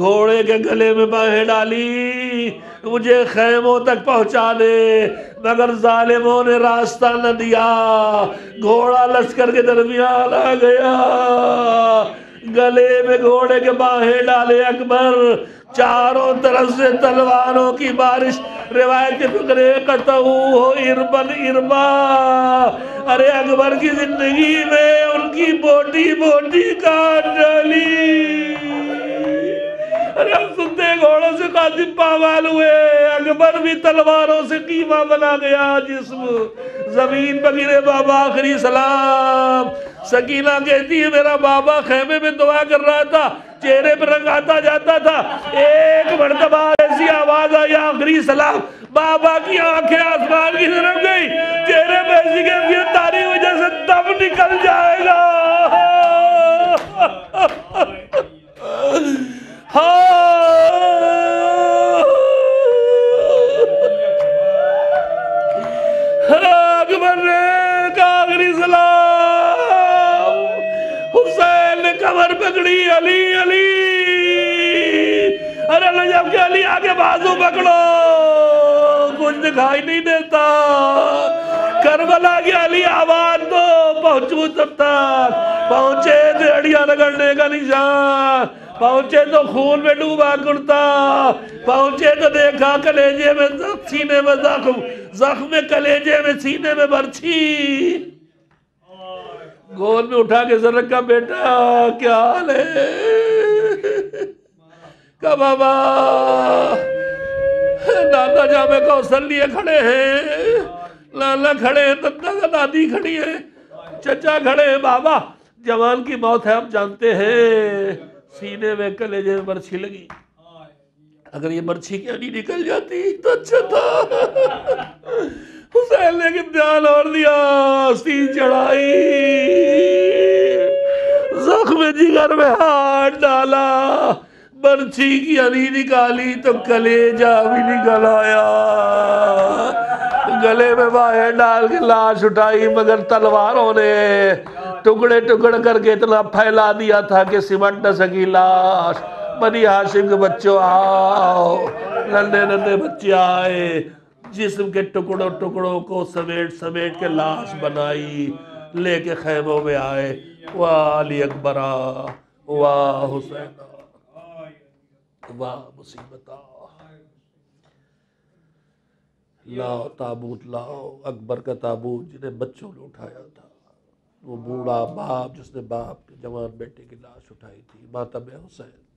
A: घोड़े के गले में बाहें डाली मुझे खैमों तक पहुंचा दे मगर जालिमों ने रास्ता न दिया घोड़ा लश्कर के दरमियान आ गया गले में घोड़े के बाहें डाले अकबर चारों तरफ से तलवारों की बारिश रिवायत हो इरबन इरबा अरे अकबर की जिंदगी में उनकी बोटी बोटी का अरे हम सुनते हैं घोड़ों से काजिम पावाल हुए अकबर भी तलवारों से कीमा बना गया जिसम जमीन पर गिरे बाबा आखिरी सलाम सकीना कहती है मेरा बाबा खेमे में दुआ कर रहा था चेहरे पर रंग आता जाता था एक मरतबा ऐसी आवाज आई आखिरी सलाम बाबा की आंखें आसमान की तरफ गई चेहरे पर ऐसी तारी वजह से दम निकल जाएगा हो सलाम हुसैन ने कमर पकड़ी अली अली अरे जब के अली आगे बाजू पकड़ो कुछ दिखाई नहीं देता करबला के अली आवाज दो तो पहुंचू तब तक पहुंचे देड़िया तो रगड़ने का निशान पहुंचे तो खून में डूबा कुर्ता पहुंचे तो देखा कलेजे में सीने में जख्म जख्म कलेजे में सीने में बर्छी गोद में उठा के सर का बेटा क्या हाल है का बाबा दादा जामे कौशल लिए खड़े हैं लाला खड़े हैं दादा का दादी खड़ी है चचा खड़े हैं बाबा जवान की मौत है आप जानते हैं सीने में कलेजे में बर्छी लगी अगर ये बर्छी क्या नहीं निकल जाती तो अच्छा था हुसैन ने ध्यान और दिया सी चढ़ाई जख्म जिगर में हाथ डाला बर्छी की अली निकाली तो कलेजा भी निकल आया गले में बाहे डाल के लाश उठाई मगर तलवारों ने टुकड़े टुकड़ करके इतना फैला दिया था कि सिमट न सकी लाश बनी हाशिम के बच्चों आओ नन्हे नन्हे बच्चे आए जिस्म के टुकड़ों टुकड़ों को समेट समेट के लाश बनाई लेके खैमों में आए वाह अली अकबरा वाह हुसैन वाह मुसीबता लाओ ताबूत लाओ अकबर का ताबूत जिन्हें बच्चों ने उठाया था वो बूढ़ा बाप जिसने बाप के जवान बेटे की लाश उठाई थी मातब हुसैन